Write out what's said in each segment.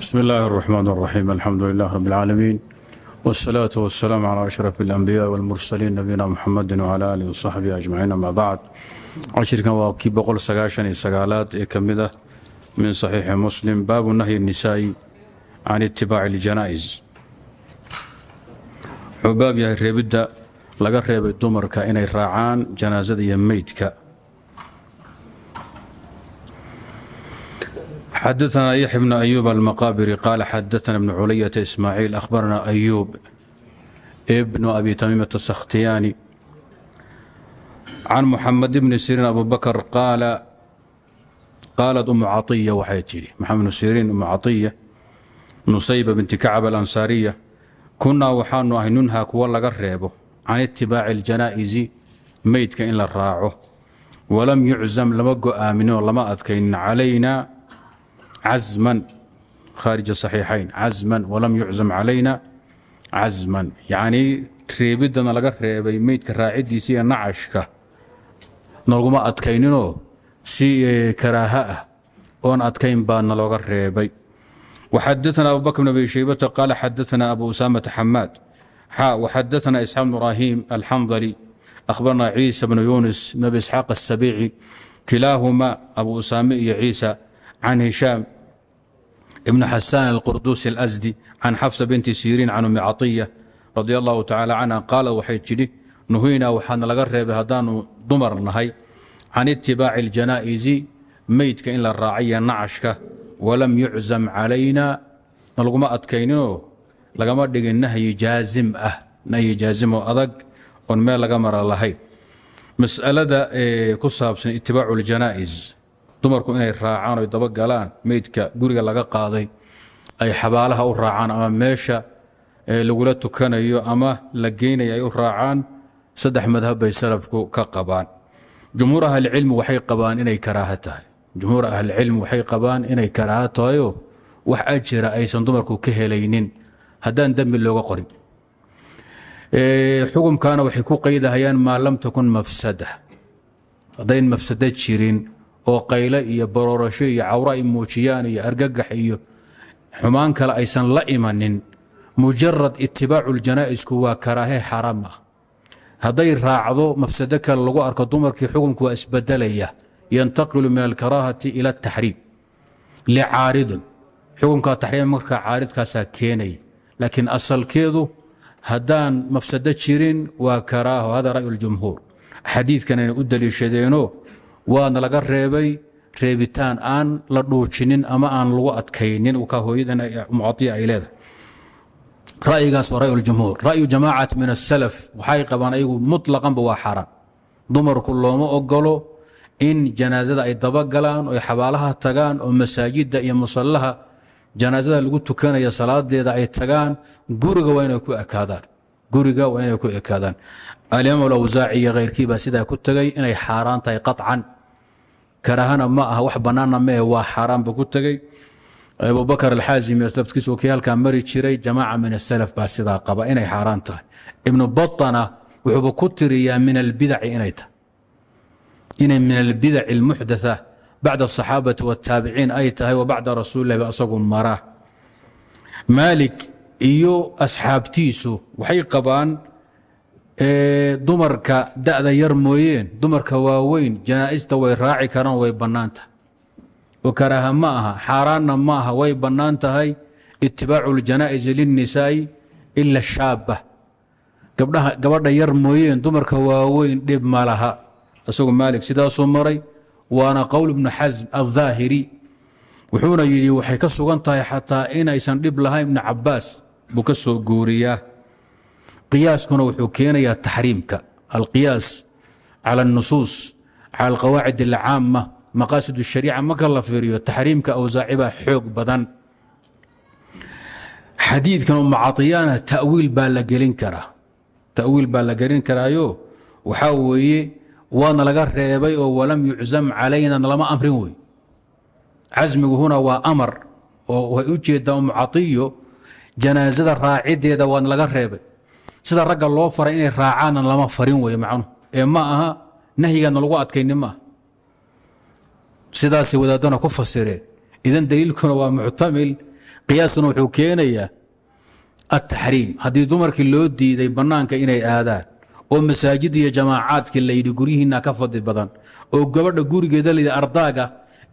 بسم الله الرحمن الرحيم الحمد لله رب العالمين والصلاة والسلام على أشرف الأنبياء والمرسلين نبينا محمد وعلى آله وصحبه أجمعين أما بعد cashirkan waa kii boqol sagaashan iyo sagaalaad ee ka mid ah min saxiixi muslim baabu nahyi nisaa'i can itibaaci اljanaa'is wuxuu baab yahay reebidda laga reebay dumarka inay raacaan janaasada iyo meydka xadaثna yaxya bn ayub almaqabri qaala xadaثna bn culayata ismaaciil ahbarna ayub bn abi tamiimat sakhtiyaani can muxamed bni siriin abubakr qaala qaalad umu caiya waxay tidhi maxamed bnu siriin umu caiya nusayba binti kacab alansaariya kunnaa waxaanu ahay nunhaa kuwa laga reebo can itibaaci اljanaa'izi meydka in la raaco walam yuczam lama go'aaminoo lama adkaynin calaynaa عزما خارج الصحيحين عزما ولم يعزم علينا عزما يعني reebidana laga reebay meydka raacidiisa iyo nacashka nalaguma adkayninoo si karaaha ah oon adkayn baana looga reebay وxadaثna abubakr بن abi shaybata qaala xadaثna abu usaamaةa xamaad xa وxadaثna isxaaq بn ibrahim alxandali أkhbarna ciisa bnu yunis bn abi isxaaq الsabici kilaahuma abu usaame iyo ciisa can hishaam ibn xasaan alqurdusi alasdi can xafsa binti siriin can ummi caiya radi allahu tacaala canha qaala waxay tidhi nuhuyna waxaana laga reebay haddaanu dumar nahay can itibaaci اljanaa'izi meydka in la raaciya nacashka walam yuczam calayna nalaguma adkayninoo lagama dhigin nahyi jaazim ah nahyi jaazim oo adag oon meel laga mara lahayn mas'alada ku saabsan itibaacu اljanaa'iz dumarku inay raacaan oy daba meydka guriga laga qaaday ay xabaalaha u raacaan ama meesha lagula tukanayo ama la geynaya ay u raacaan saddex madhab bay salafku ka qabaan jumhuur ahlicilmi waxay qabaan inay karaaha tahay jumhuur ahlicilmi waxay qabaan inay karaaha tahayoo wax ajira aysan dumarku ka helaynin haddaan dembi looga qorin xukumkaana waxay ku qaydahayaan maa lam takun mafsada haddayn mafsado jirin oo qayle iyo baroorasho iyo cawro ay muujiyaan iyo argagax iyo xumaan kale aysan la imanin mujarad itibaacu ljanaa'isku waa karaahe xaaraam ah. hadday raacdo mafsado kale lagu arko dumarkii xukunku waa isbedelaya yantaqilu min alkaraahati ila ataxriim licaaridin xukunkaa taxriim markaa caaridkaasaa keenaya laakiin asalkeedu haddaan mafsado jirin waa karaaho hada ra'yu ljumhuur xadiidkan inay u deliishadeenoo waana laga reebay reebitaan aan la dhuujinin ama aan lagu adkaynin hooyadan mucaiya ay leedahay ra'yigaas waa ra'yu ljumhuur ra'yu jamaacati min asalaf waxay qabaan ayagu mutlaqanba waa xaaraan dumarku looma ogolo in janaasada ay dabagalaan oy xabaalaha tagaan oo masaajidda iyo musallaha janaasada lagu tukanaya salaadeeda ay tagaan guriga waa inay ku ekaadaan guriga waa inay ku ekaadaan alimaam alawsaaci iyo khayrkiibaa sidaa ku tegay inay xaaraan tahay qacan karahana ma aha wax banaanna mae waa xaaraanba ku tegey abubakar alxaazimi aslafkiis kii halkaa mari jiray jamaaca min asalaf baa sidaa qaba inay xaaraan tahay ibnu baana wuxuuba ku tiriyaa min albidaci inay tahay inay min albidac almuxdatha bacda asaxaabati wataabiciin ay tahay wa rasuulilahi ba asagu mara maalik iyo asxaabtiisu waxay qabaan dumarka da'da yar mooyeen dumarka waaweyn janaaista way raaci karaan way bannaan tahay oo karaaha ma aha xaaraanna ma aha way bannaan tahay itibaacu اljanaa'isi lilnisaa'i ila shaaba gabadha yar mooyeen dumarka waaweyn dhib ma laha isagu maalik sidaasuu maray waana qowl ibnu xasm aldaahiri wuxuuna yidhi waxay ka sugan tahay xataa inaysan dhib lahayn ibnu cabaas buu ka soo guuriyaa qiyaaskuna wuxuu keenayaa taxriimka alqiyaas calى الnusuus calى alqawaacid اlcaama maqaasid الshariica marka la fiiriyo taxriimka awsaaci baa xoog badan xadiidkan umacadiyana tawiil baa la gelin karaa tawiil baa la gelin karaayo waxaa weeye waana laga reebay oo walam yuczam calayna lama amrin wey casmigu huna waa amar oo way u jeedaa mucadiyo janaasada raacideeda waana laga reebay sida ragga loo faray inay raacaanna lama farin weyo macnuhu ee ma aha nahyigaadna lagu adkayni maaha sidaasay wadaadona ku fasireen idan daliilkuna waa muctamil qiyaaskuna wuxuu keenayaa ataxriim haddii dumarkii loo diiday bannaanka inay aadaan oo masaajid iyo jamaacaadkii layidhi guryihiinna ka fadli badan oo gabadha gurigeeda layidhi ardaaga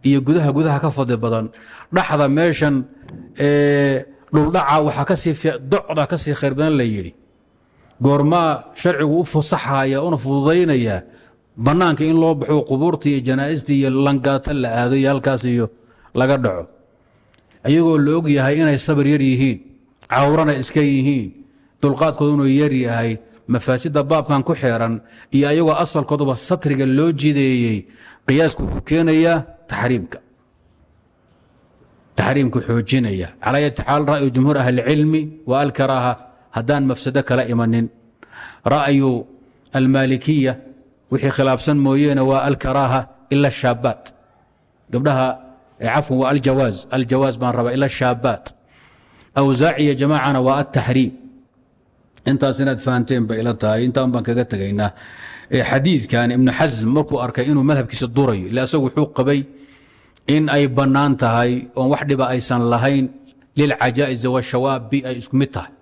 iyo gudaha gudaha ka fadli badan dhaxda meeshan dhuldhaca waxaa kasii docda ka khayr badan la yidhi goormaa sharcigu u fasaxaya una fududaynayaa bannaanka in loo baxo qubuurta iyo janaa'ista iyo langaata la aado iyo halkaas iyo laga dhaco iyagoo la og yahay inay sabar yar yihiin cawrana iska yihiin dulqaadkooda inuu yar yahay mafaasida baabkan ku xeeran iyo ayagoo asalkooduba satriga loo jideeyey qiyaasku wuxuu keenaya taxriimka taxriimku xoojinaya calaa yataxaal ra'yu jumhuur ahlicilmi wa alkaraaha haddaan mafsado kala imanin ra'yu almaalikiya wixii khilaafsan mooyeene waa alkaraaha ila shaabaat gabdhaha cafwan aljawaaz aljawaaz baan rabaa ila shaabaat awsaaciya jamaacana waa altaxriim intaas inaad fahanteen bay ila tahay intaan baan kaga tegaynaa xadiidkan ibnu xasm markuu arkay inuu madhabkiisa durayo ila asagu wuxuu qabay in ay bannaan tahay oon wax dhiba aysan lahayn lilcajaa'is washawaabi ay isku mid tahay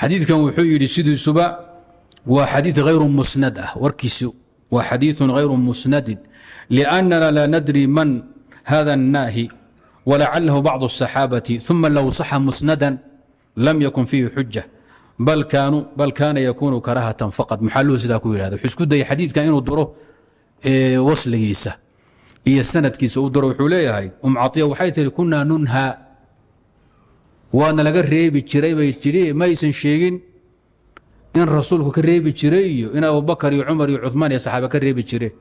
xadiidkan wuxuu yidhi sidiisuba waa xadii hayru musnad ah warkiisu waa xadiiثu hayru musnadin لأnnana la nadri man hada الnaahi walacalahu bacض الصaxaabaةi ثuma low saxa musnadan lam yakun fiihi xuja bal kaana yakuunu karahatan faqad muxaaluu sidaa ku yidhahda wuxuu isku dayay xadiidkan inuu duro wasligiisa iyo sanadkiisa u duro wuxuu leeyahay um caطiya waxay tihi kunaa nunha waana laga reebi jiray bay tidhi ma aysan sheegin in rasuulku ka reebi jiray iyo in abubakar iyo cumar iyo cumaan iyo saxaaba ka reebi jireen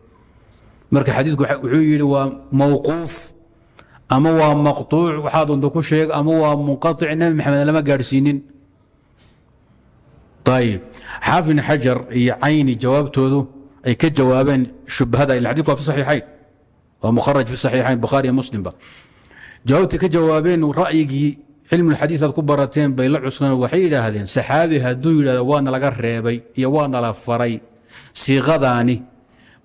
marka xadiidku wuxuu yidhi waa mawquuf ama waa maqtuuc waxaa doonta ku sheeg ama waa munqaic nebi maxamed lama gaadhsiinin ayib xaafin xajar iyo cayni jawaabtoodu ay ka jawaabeen shubhada xadidku waa fi saxiixayn waa mukharaj fi saxiixayn bukhaari iyo muslimba jawaabtay ka jawaabeen ra'yigii cilmuulxadiid aad ku barateen bay la cuskan waxay yidhaahdeen saxaabi hadduu yidhahdo waana laga reebay iyo waana la faray siiqadaani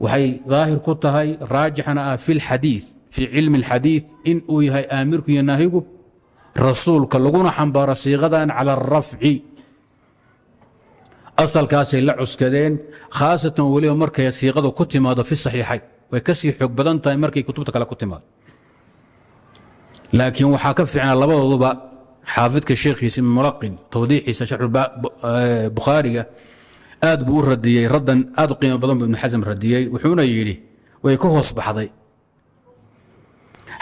waxay daahir ku tahay raajixna ah fi lxadiid fii cilmi alxadiid in uu yahay aamirku iyo naahigu rasuulka laguna xambaaro siiqadan cala arafci asalkaasay la cuskadeen khaasatan weliba markay siiqadu ku timaado fi saxiixayn way ka xoog badan tahay markay kutubta kale ku timaado laakiin waxaa ka fiicnaa labadooduba xaafidka sheekhiisa mulaqin tawdiixiisa sharxulbukhaariga aad buu u radiyey raddan aad u qiimo badan buu ibnu xasam radiyey wuxuuna yidhi way ka hoos baxday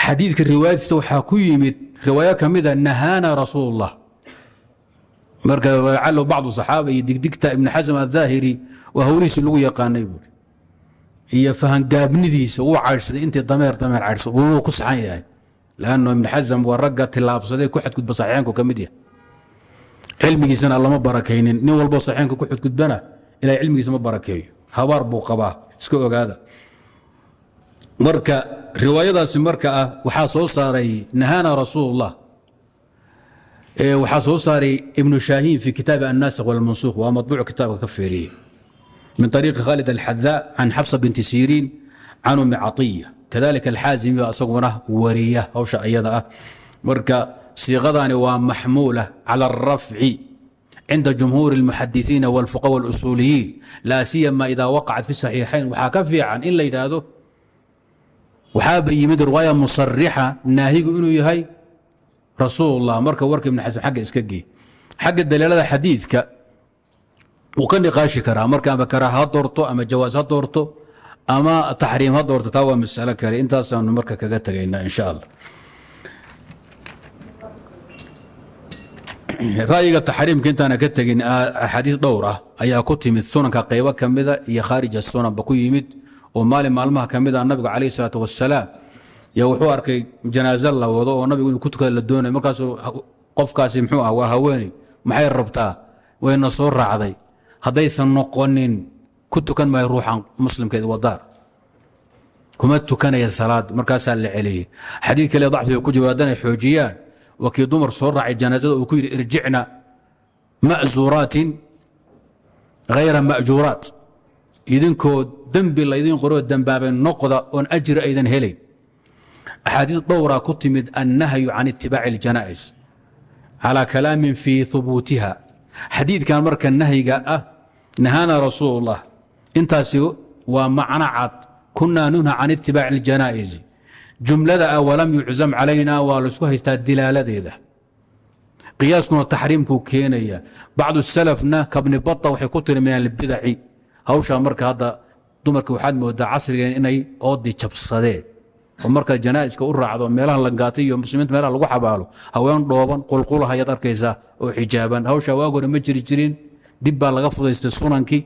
xadiidka riwaayadiisa waxaa ku yimid riwaayo ka mida ah, nahaana rasuulullah marka lacallo bacdu saxaaba iyo digdigta ibnu xasam addaahiri waa howlihiisi lagu yaqaanay buui iyo fahangaabnidiisa wuu caydhsaday intii dameer dameer caydhsa wuu ku saxan yahay lanno ibn xasam waa ragga tilaabsaday ku xadgudba saxeenku ka mid yah cilmigiisana lama barakaynin nin walboo saxeenka ku xadgudbana ilaa cilmigiisa ma barakeeyo habaar buu qabaa iska ogaada marka riwaayadaasi marka ah waxaa soo saaray nahana rasuulullah waxaa soo saaray ibnu shaahiin fi kitaabi annaasikh walmansukh waa mabuuc kitaabka ka feeriyey min ariiqi khaalid alxadaa can xafsa binti siriin can ummi caiya kadalika alxaasimi baa isaguna wariya hawsha iyada ah marka siiqadani waa maxmuula cala alrafci cinda jumhuuri اlmuxadisiina wاlfuqaha اlusuuliyiin laa siyama idaa waqacat fi saxiixayn waxaa ka fiican in la yidhaahdo waxaaba yimid riwaaya musarixa naahigu inuu yahay rasuullah marka warka ibn xasan xagga iska gey xagga daliilada xadiidka wuu ka niqaashi karaa marka ama karaaha doorto ama jawaas ha doorto ama taxriim ha doorta taa waa masalo kale intaasaanu marka kaga tegaynaa insha allah ra'yiga taxriimka intaana ka tegin axaadiis ah, dhowr ah ayaa ku timid sunanka qaybo ka mida iyo khaarija sunanba ku yimid oo maalin maalmaha ka mid a nabigu calayhi salaatu wasalaam yaa wuxuu arkay janaaso la wado oo nabigu inuu ku tukada la doonay markaasuu qofkaasi muxuu ah waa haweeney maxay rabtaa wayna soo raacday haddaysan noqonin ku tukan maayo ruuxan muslimkeed wadaar kuma tukanaya salaad markaasaa la celiyey xadii kale dacfiga ku jiro haddana xoojiyaan waa dumar soo raacay janaazada uu ku yidhi irjicna ma'zuuraatin hayra ma'juuraat idinkoo dembi laydin qoroo dembaabay noqda oon ajri aydan helayn axaadiid dhowraa ku timid annahyu can itibaaci اljanaa'is calaa kalaamin fii hubuutiha xadiidkan marka nahyiga ah nahaana rasuul intaasi waa macno cad kunaa nunha can itibaaci اljanaa'izi jumlada a walam yuczam calayna waa laisku haystaa dilaaladeeda qiyaaskuna taxriimkuu keenaya bacdu salafna kabni bata waxay ku tiri min albidaci hawshaa marka hadda dumarka waxaad moodaa casrigeen inay oodii jabsadeen oo markaad janaa'iska u raacdo meelaha langaatay iyo muslimiinta meelaha lagu xabaalo haween dhooban qulqulahayaad arkaysaa oo xijaaban hawshaa waag ma jiri jirin dib baa laga fudaystay sunankii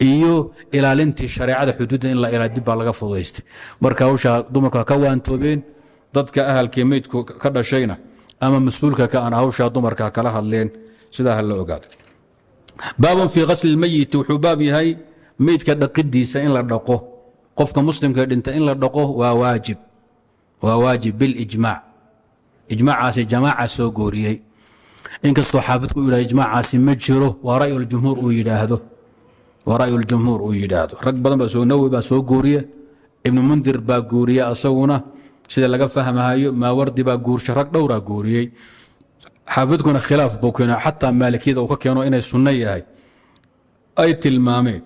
iyo ilaalintii shareecada xuduudda in la ilaa dib baa laga fududaystay marka hawshaa dumarku ka waantoobeen dadka ahalkii meydku ka dhashayna ama mas-uulka ka aan hawshaa dumarka kala hadleen sidaa ha la ogaado baabun fii qasli lmeyiti wuxuu baab yahay meydka dhaqidiisa in la dhaqo qofka muslimka dhinta in la dhaqo waa waajib waa waajib bilijmaac ijmaacaasi jamaaca soo gooriyey inkastoo xaafidku yidhaha ijmaacaasi ma jiro waa ra'yuljumhuur uu yidhaahdo waraayu ljumhuur uu yidhaahdo rag badan baa nawi baa soo guuriya ibnu mundir baa guuriya asaguna sida laga fahmahayo maawardi baa guursha rag dhowraa guuriyey xaafidkuna khilaaf buu keeno xataa maalikiyada uu ka keeno inay sunno yahay ay tilmaameen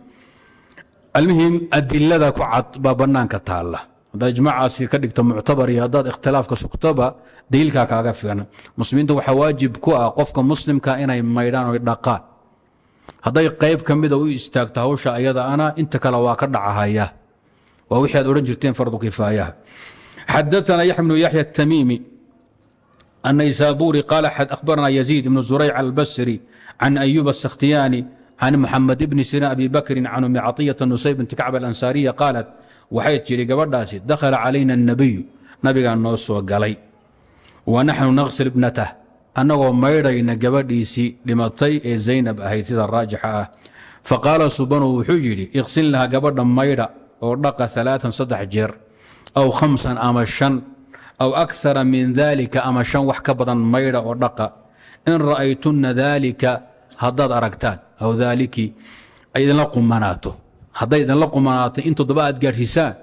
almuhim adilada ku cad baa bannaanka taalla haddaad ijmaacaasi ka dhigto muctabar iyo haddaad ikhtilaafka sugtaba daliilkaa kaaga filan muslimiinta waxaa waajib ku ah qofka muslimka inay maydhaan oy dhaqaan hadday qayb ka mida u istaagto hawsha ayadaana inta kale waa ka dhacahaya waa wixii aad odhan jirteen fardukifaayaha xadaana yaxya bnu yaxya الtamiimi الnaysaburi qaal akhbarana yaziid ibnu zurayc albasri can ayub الsakhtiyaani can muxamed ibni sirin abi bakri can umi caطiyata nusayb binti kacb alansaariya qaalat waxay jiri gabadhaasi dakhala calayna الnabiyu nabigaa noo soo galay wa naxnu naqsil ibnatah annagoo maydhayna gabadhiisii dhimatay ee zaynab ahayd sida raajixa ah faqaala subanu wuxuu yidhi iqsin laha gabadha maydha oo dhaqa alaaan saddex jeer aw khamsan ama shan aw akara min daalika ama shan wax ka badan maydha oo dhaqa in ra'aytunna daalika haddaad aragtaan aw daaliki ay idinla qumanaato hadday idinla qumanaatay in toddoba aad gaadhsiisaan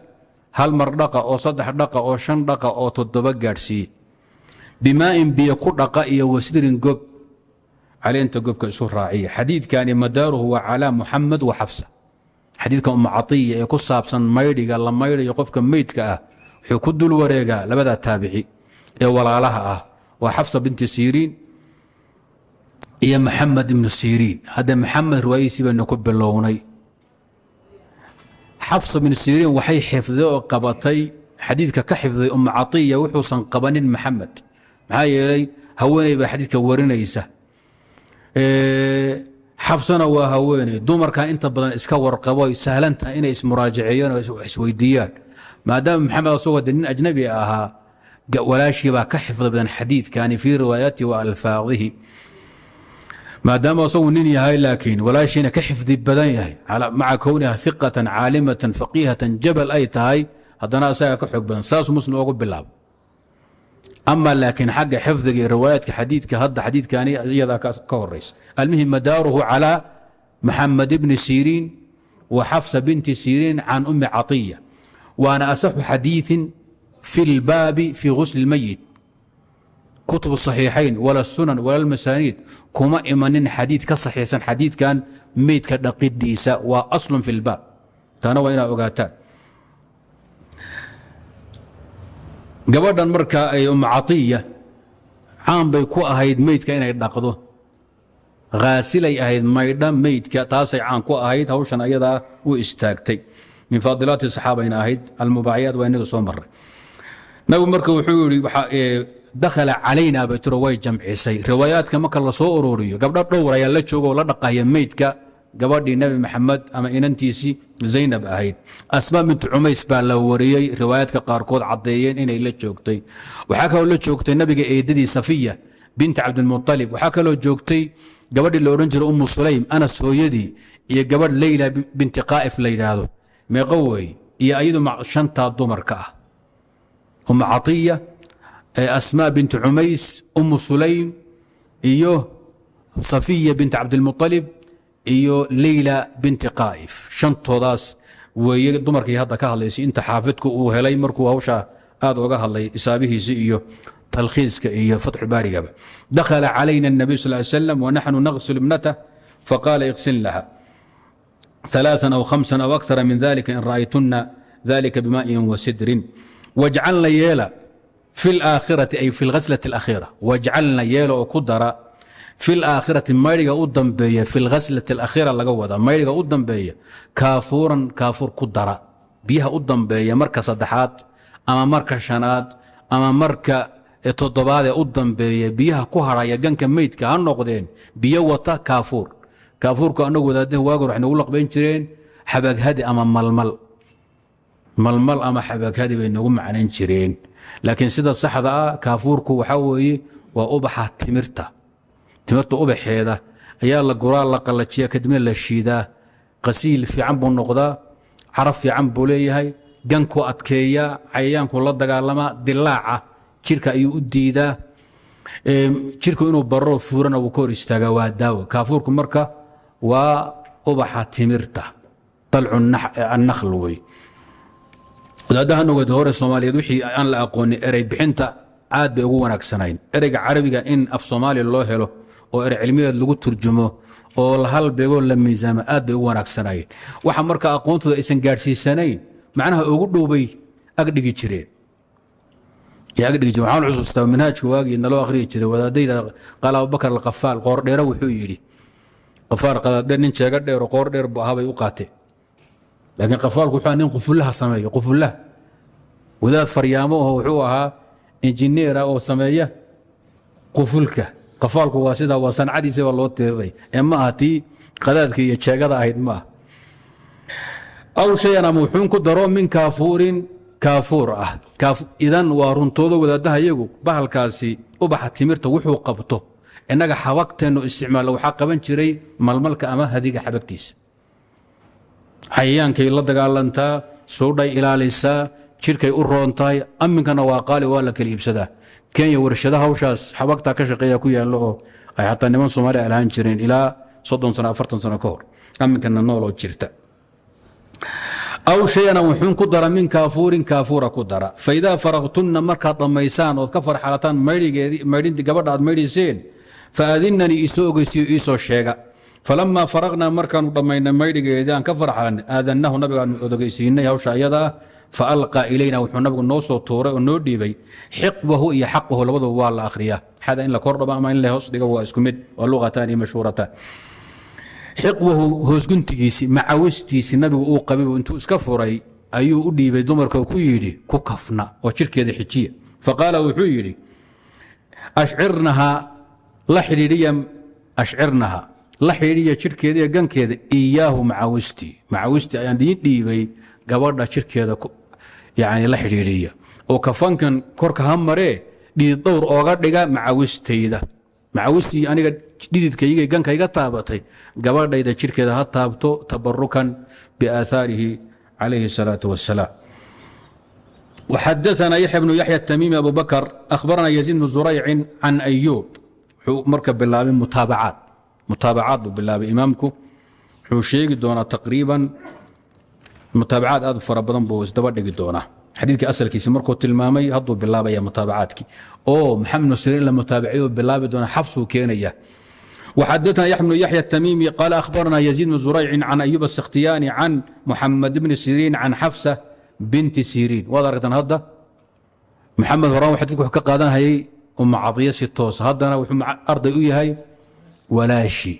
hal mar dhaqa oo saddex dhaqa oo shan dhaqa oo toddoba gaadhsiiye bimaain biyo ku dhaqa iyo wasidrin gob caleenta gobka isu raaciya xadiidkani madaaruhu waa calaa muxamed wa xafsa xadiidka umu caiya ee ku saabsan maydhiga la maydhayo qofka meydka ah wuxuu ku dul wareegaa labada taabici ee walaalaha ah waa xafsa binti siriin iyo maxamed ibnu siriin hadda maxamed riwaayadiisii baynu ku bilownay xafsa binu siriin waxay xifday oo qabatay xadiidka ka xifday umu caiya wuxuusan qabanin maxamed maxaa yeelay haweeney baa xadiidka warinaysa xabsana waa haweeney dumarka inta badan iska warqabo sahlantaha inay ismuraajaceeyaan oo isweydiiyaan maadaama maxamed asagoo de nin ajnabi ahaa walaashii baa ka xifdo badan xadiidkani fii riwaayaatii wa maadaama asagu nin yahay laakiin walaashiina ka xifdi badan yahay maca kowniha iqatan caalimatan faqiihatan jabal ay tahay haddana asaga ka xoog badan saasuu muslim ogu bilaabo ama laakiin xagga xifdiga iyo riwaayaadka xadiidka hadda xadiidkani iyadaa ka horaysa almihim madaaruhu calaa maxamed bni siriin wa xafsa binti siriin can ummi caiya waana asaxu xadiiin fi lbaabi fii husli lmayit kutub saxiixayn wala sunan wala lmasaaniid kuma imanin xadiid ka saxiixsan xadiidkan meydka dhaqidiisa waa aslun fi lbaab taana waa inaad ogaataan gabadhan marka ay umu caan bay ku ahayd meydka inay dhaqdo haasilay ahayd maydha meydka taasay caan ku ahayd hawshan ayadaa u istaagtay min faadilaati saxaabayna ahayd almubaaciyaat waa inaga soo maray nabigu marka wuxuu yidhi dakhala calaynaa bay tiro way jamcisay riwaayaadka marka lasoo soo ururiyo gabdho dhowr ayaa la oo la dhaqaya meydka gabadhii nabi maxamed ama inantiisii zaynab ahayd asma bintu cumays baa la wariyey riwaayaadka qaarkood caddeeyeen inay la joogtay waxaa kaloo la joogtay nabiga eedadii safiya binti cabdilmualib waxaa kaloo joogtay gabadhii la odhan jiray umu sulaym anas hooyadii iyo gabadh leyla binti qaa'if la yidhaahdo meeqo wey iyo ayadu shantaa dumarka ah umu caiya asma bintu cumays umu sulaym iyo safiya binti cabdilmualib iyo leyla binti qaa'if shantoodaas weeye dumarkii hadda ka hadlaysay inta xaafidku uu helay markuu hawshaa aad uga hadlay isaabihiisa iyo talkhiiska iyo fatxubaarigaba dakhala calayna اnabiy sal slam wanaxnu naqsil ibnatah faqaala iqsin laha ثaلaaثa aw hamsa aw akara min dalika in ra'aytuna dalika bima'in wasidrin wajcalna yeela fi اlaakhirati ay fi اlghaslati اlakhiira wajcalna yeela oo ku dara fi aakhirati maydiga u dambeeya fi lhaslati alakhiira laga wadaa maydhiga u dambeeya kaafuuran kaafuur ku dara biyaha u dambeeya marka saddexaad ama marka shanaad ama marka toddobaadee u dambeeya biyaha ku harhaya ganka meydka ha noqdeen biyo wata kaafuur kaafuurku annagu wadaadaha waagor waxay nagu laqbayn jireen xabaaghadi ama malmal malmal ama xabaaghadi bay nagu macnayn jireen laakiin sida saxda ah kaafuurku waxaa weeye waa ubaxa timirta timirta ubaxeeda ayaa la guraa la qalajiya kadibna la shiidaa qasiil fiican buu noqdaa caraf fiican buu leeyahay gankuu adkeeyaa cayayaankuu la dagaalamaa dilaaca jirka ayuu u diidaa jirku inuu barro fuurana wuu ka hor istaagaa waa daawo kaafuurku marka waa ubaxa timirta dalcu annakhl wey wadaadaha nogeed hore soomaaliyeed wixii aan la aqoonin eray bixinta aad bay ugu wanaagsanayn ereyga carabiga in af soomaaliya loo helo oo ercilmiyeed lagu turjumo oo la halbeegoo la miisaamo aad bay u wanaagsanayeen waxa marka aqoontooda aysan gaadhsiisanayn macnaha ugu dhowbay agdhigi jireen waan usuustaa manhaajka waagii naloo akhriyi jiray wadaadayda qaal abubakar alkafaal qoordheera wuxuu yidhi kafaar qadaadheer nin jeega dheero qoordheer buu ahabay u qaateen laakiin kafaalku wuxuu nin qufullaha sameeyo qufullaha wadaad faryaamo aho wuxuu ahaa injineera oo sameeya qufulka afaalku waa sidaa waa sancadiisaba loo tiriraya ee ma aha tii qadaadka iyo jeegada ahayd ma ah aw shayan ama wuxuun ku daro min kaafuurin kaafuur ah idan waa runtooda wadaadaha iyagu bahalkaasi ubaxa timirta wuxuu qabto innaga xabagteenno isticmaalla waxaa qaban jiray malmalka ama hadiga xabagtiisa xayayaankay la dagaalantaa suudhay ilaalisaa jirkay u roon tahay amminkana waa qaali waa la kala iibsadaa kenya warshada hawshaas xabagtaa ka shaqeeya ku yaalo oo ay xataa niman soomaaliya alhaan ah jireen ilaa soddon sano afartan sano ka hor aminkana nool oo jirta aw shayana wuxuun ku dara min kaafuurin kaafuura ku dara faidaa faraqtunna markaad dhammaysaan ood ka farxalataan maydhigeedii gabadha aad fa faadinanii isoo ogeysiyo iisoo sheega falamaa faraqnaa markaanu dhammaynay maydhigeedii aan ka farxalan aadanahu nabigaanu odogeysiinay hawsha iyada faalqaa ilayna wuxuu nabigu noo soo tuuray oo noo dhiibay xiqbahu iyo xaqahu labadaba waa la akhriyaa xada in la kordhabo ama in la hoos dhigo waa isku mid waa luqataan iyo mashhuurataan xiqbahu hoosguntigiisi macawistiisi nabigu uu qabibu intuu iska furay ayuu u dhiibay dumarka ku yidhi ku kafna oo jirkeeda xijiya faqaala wuxuu yidhi ashcirnahaa la xidhiidhiya ashcirnahaa la xidhiidhiya jirkeeda iyo gankeeda iyaahu macawistii macawistii ayaan diin dhiibay gabadha jirkeeda yani la xidhiidhiya oo kafankan korka ha maree dhidid dhowr ooga dhiga macawistayda macawistii aniga dhididkayga ganka iga taabatay gabadhayda jirkeeda ha taabto tabarukan biaahaarihi calayhi الsalaaةu wasalaam xadana yaxya bnu yaxya tamiimi abu bakr ahbarana bnu zuraycin can ayuub wuxuu marka bilaabay mutaabacaad mutaabacaad buu bilaabay imaamku wuxuu sheegi doonaa taqriiban mutaabacaad aad u fara badan buu isdaba dhigi doonaa xadiidka asalkiisi markuu tilmaamay hadduu bilaabaya mutaabacaadkii oo maxamed nusreyn la mutaabaciyo bilaabi doona xabsuu keenaya وxadثna yحمد yaحyى التmيمي قال أخبرna يزيد بن زuريc عن أyuب السkhtiyاni عن محaمد بن سيrيn عن xفسة بinti سيrيn waad aragtan hadda محamed horan xadidk wxuu ka qaadan hayay uma cadiya si toos haddana wuxuu arday u yahay walaaشhi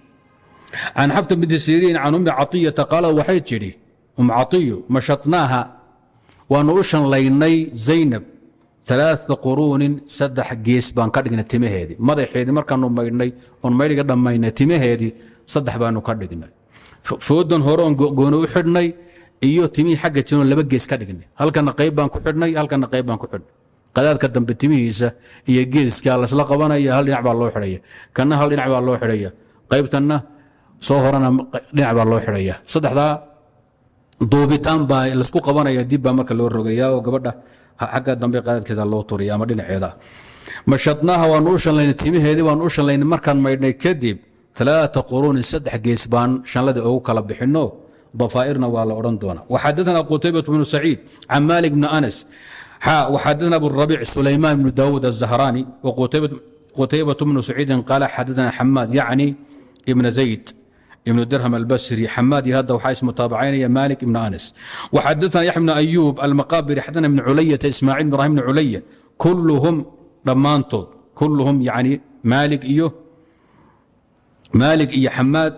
عن xفسة بinti سيrيn عن أmi caطيةa قاal waxay tidhi um caiyu mashatnaaha waanu u shanlaynay zaynab alaaata quruunin saddex gees baan ka dhignay timaheedii madaxeedii markaanu maydhnay oon maydhiga dhammaynay timaheedii saddex baanu ka dhignay foodan horeon gooni u xidhnay iyo timihii xagga jinoon laba gees ka dhignay halkana qayb baan ku xidhnay halkana qayb baan ku xidhnay qadaadka dambe timihiisa iyo geeskaa lasla qabanaya hal dhinac baa loo xidhaya kana hal dhinac baa loo xidhaya qaybtanna soo horana dhinac baa loo xidhaya saddexdaa duubitaan baa laisku qabanaya dibbaa marka loo rogayaa oo gabadha xagga dambe qaadadkeeda loo turiya ama dhinaceeda mashadnaaha waanu u shanlayna timaheedii waanu u shanlayna markaan maydhnay kadib alaaa quruunin saddex gees baan shanladii ugu kala bixinno dafaa'irna waa la odhan doonaa waxadaana qutaybatu bnu saciid can maalik bni anas waxadaana aburabiic sulaymaan bnu daawuud azahraani waqutaybatu bnu saciidin qaala xadaana xamaad yacni ibna zayd بن drhm اbsri xamaadi hadda waxaa ismutaabacaynaya malik ibn anas وxadana yax bn ayub almaqabri xadana bn culayta ismacil ibrahim bn culaya kulluhum dhammaantood kulluhum yani malik iyo malik iyo xamaad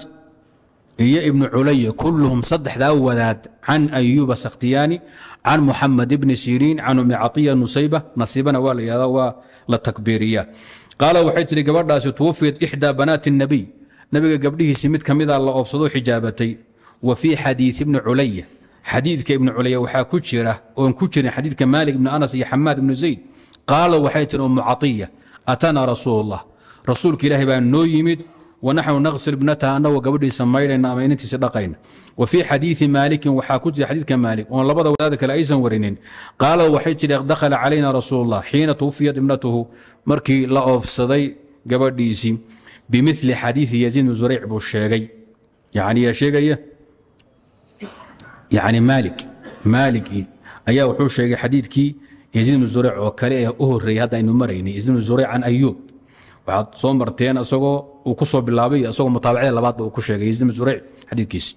iyo ibn culaya kulluhum saddexdaa wadaad can ayuba sakhtiyaani can muxamed ibni siriin can umi caiya nusayba nasibana waa la yihahda waa la takbiiriya qaala waxay tihi gabadhaasi twafiyat ixdaa banaati الnabiy nabiga gabdhihiisii mid ka mida ah la oobsado xijaabatay wa fii xadii ibni culaya xadiidka ibni culaya waxaa ku jira oon ku jirin xadiidka maalik ibni anas iyo xamaad ibnu zayd qaala waxay tiri umu atanaa rasuulullah rasuulka ilaahay baa noo yimid wanaxnu naqsil ibnataha anagoo gabadhiisa maydhayna ama inantiisi dhaqayna wa fii xadiii maalikin waxaa ku jira xadiidka maalik oon labada wadaada kale aysan warinin qaala waxay tiri dakhala calayna rasuulullah xiina tuwfiyat ibnatuhu markii la oofsaday gabadhiisii bimil xadiii yaziid bn zurayc buu sheegay yani sheegaya yani maali maalig ayaa wuxuu sheegay xadiidkii yaziid bn zureyc oo kale ee u horreeyey hadda aynu maraynay yaziid bn zureyc can ayuub waxaad soo marteen isagoo uu ku soo bilaabay isagoo mutaabacada labaadba uu ku sheegay yaziid bn zureyc xadiidkiisi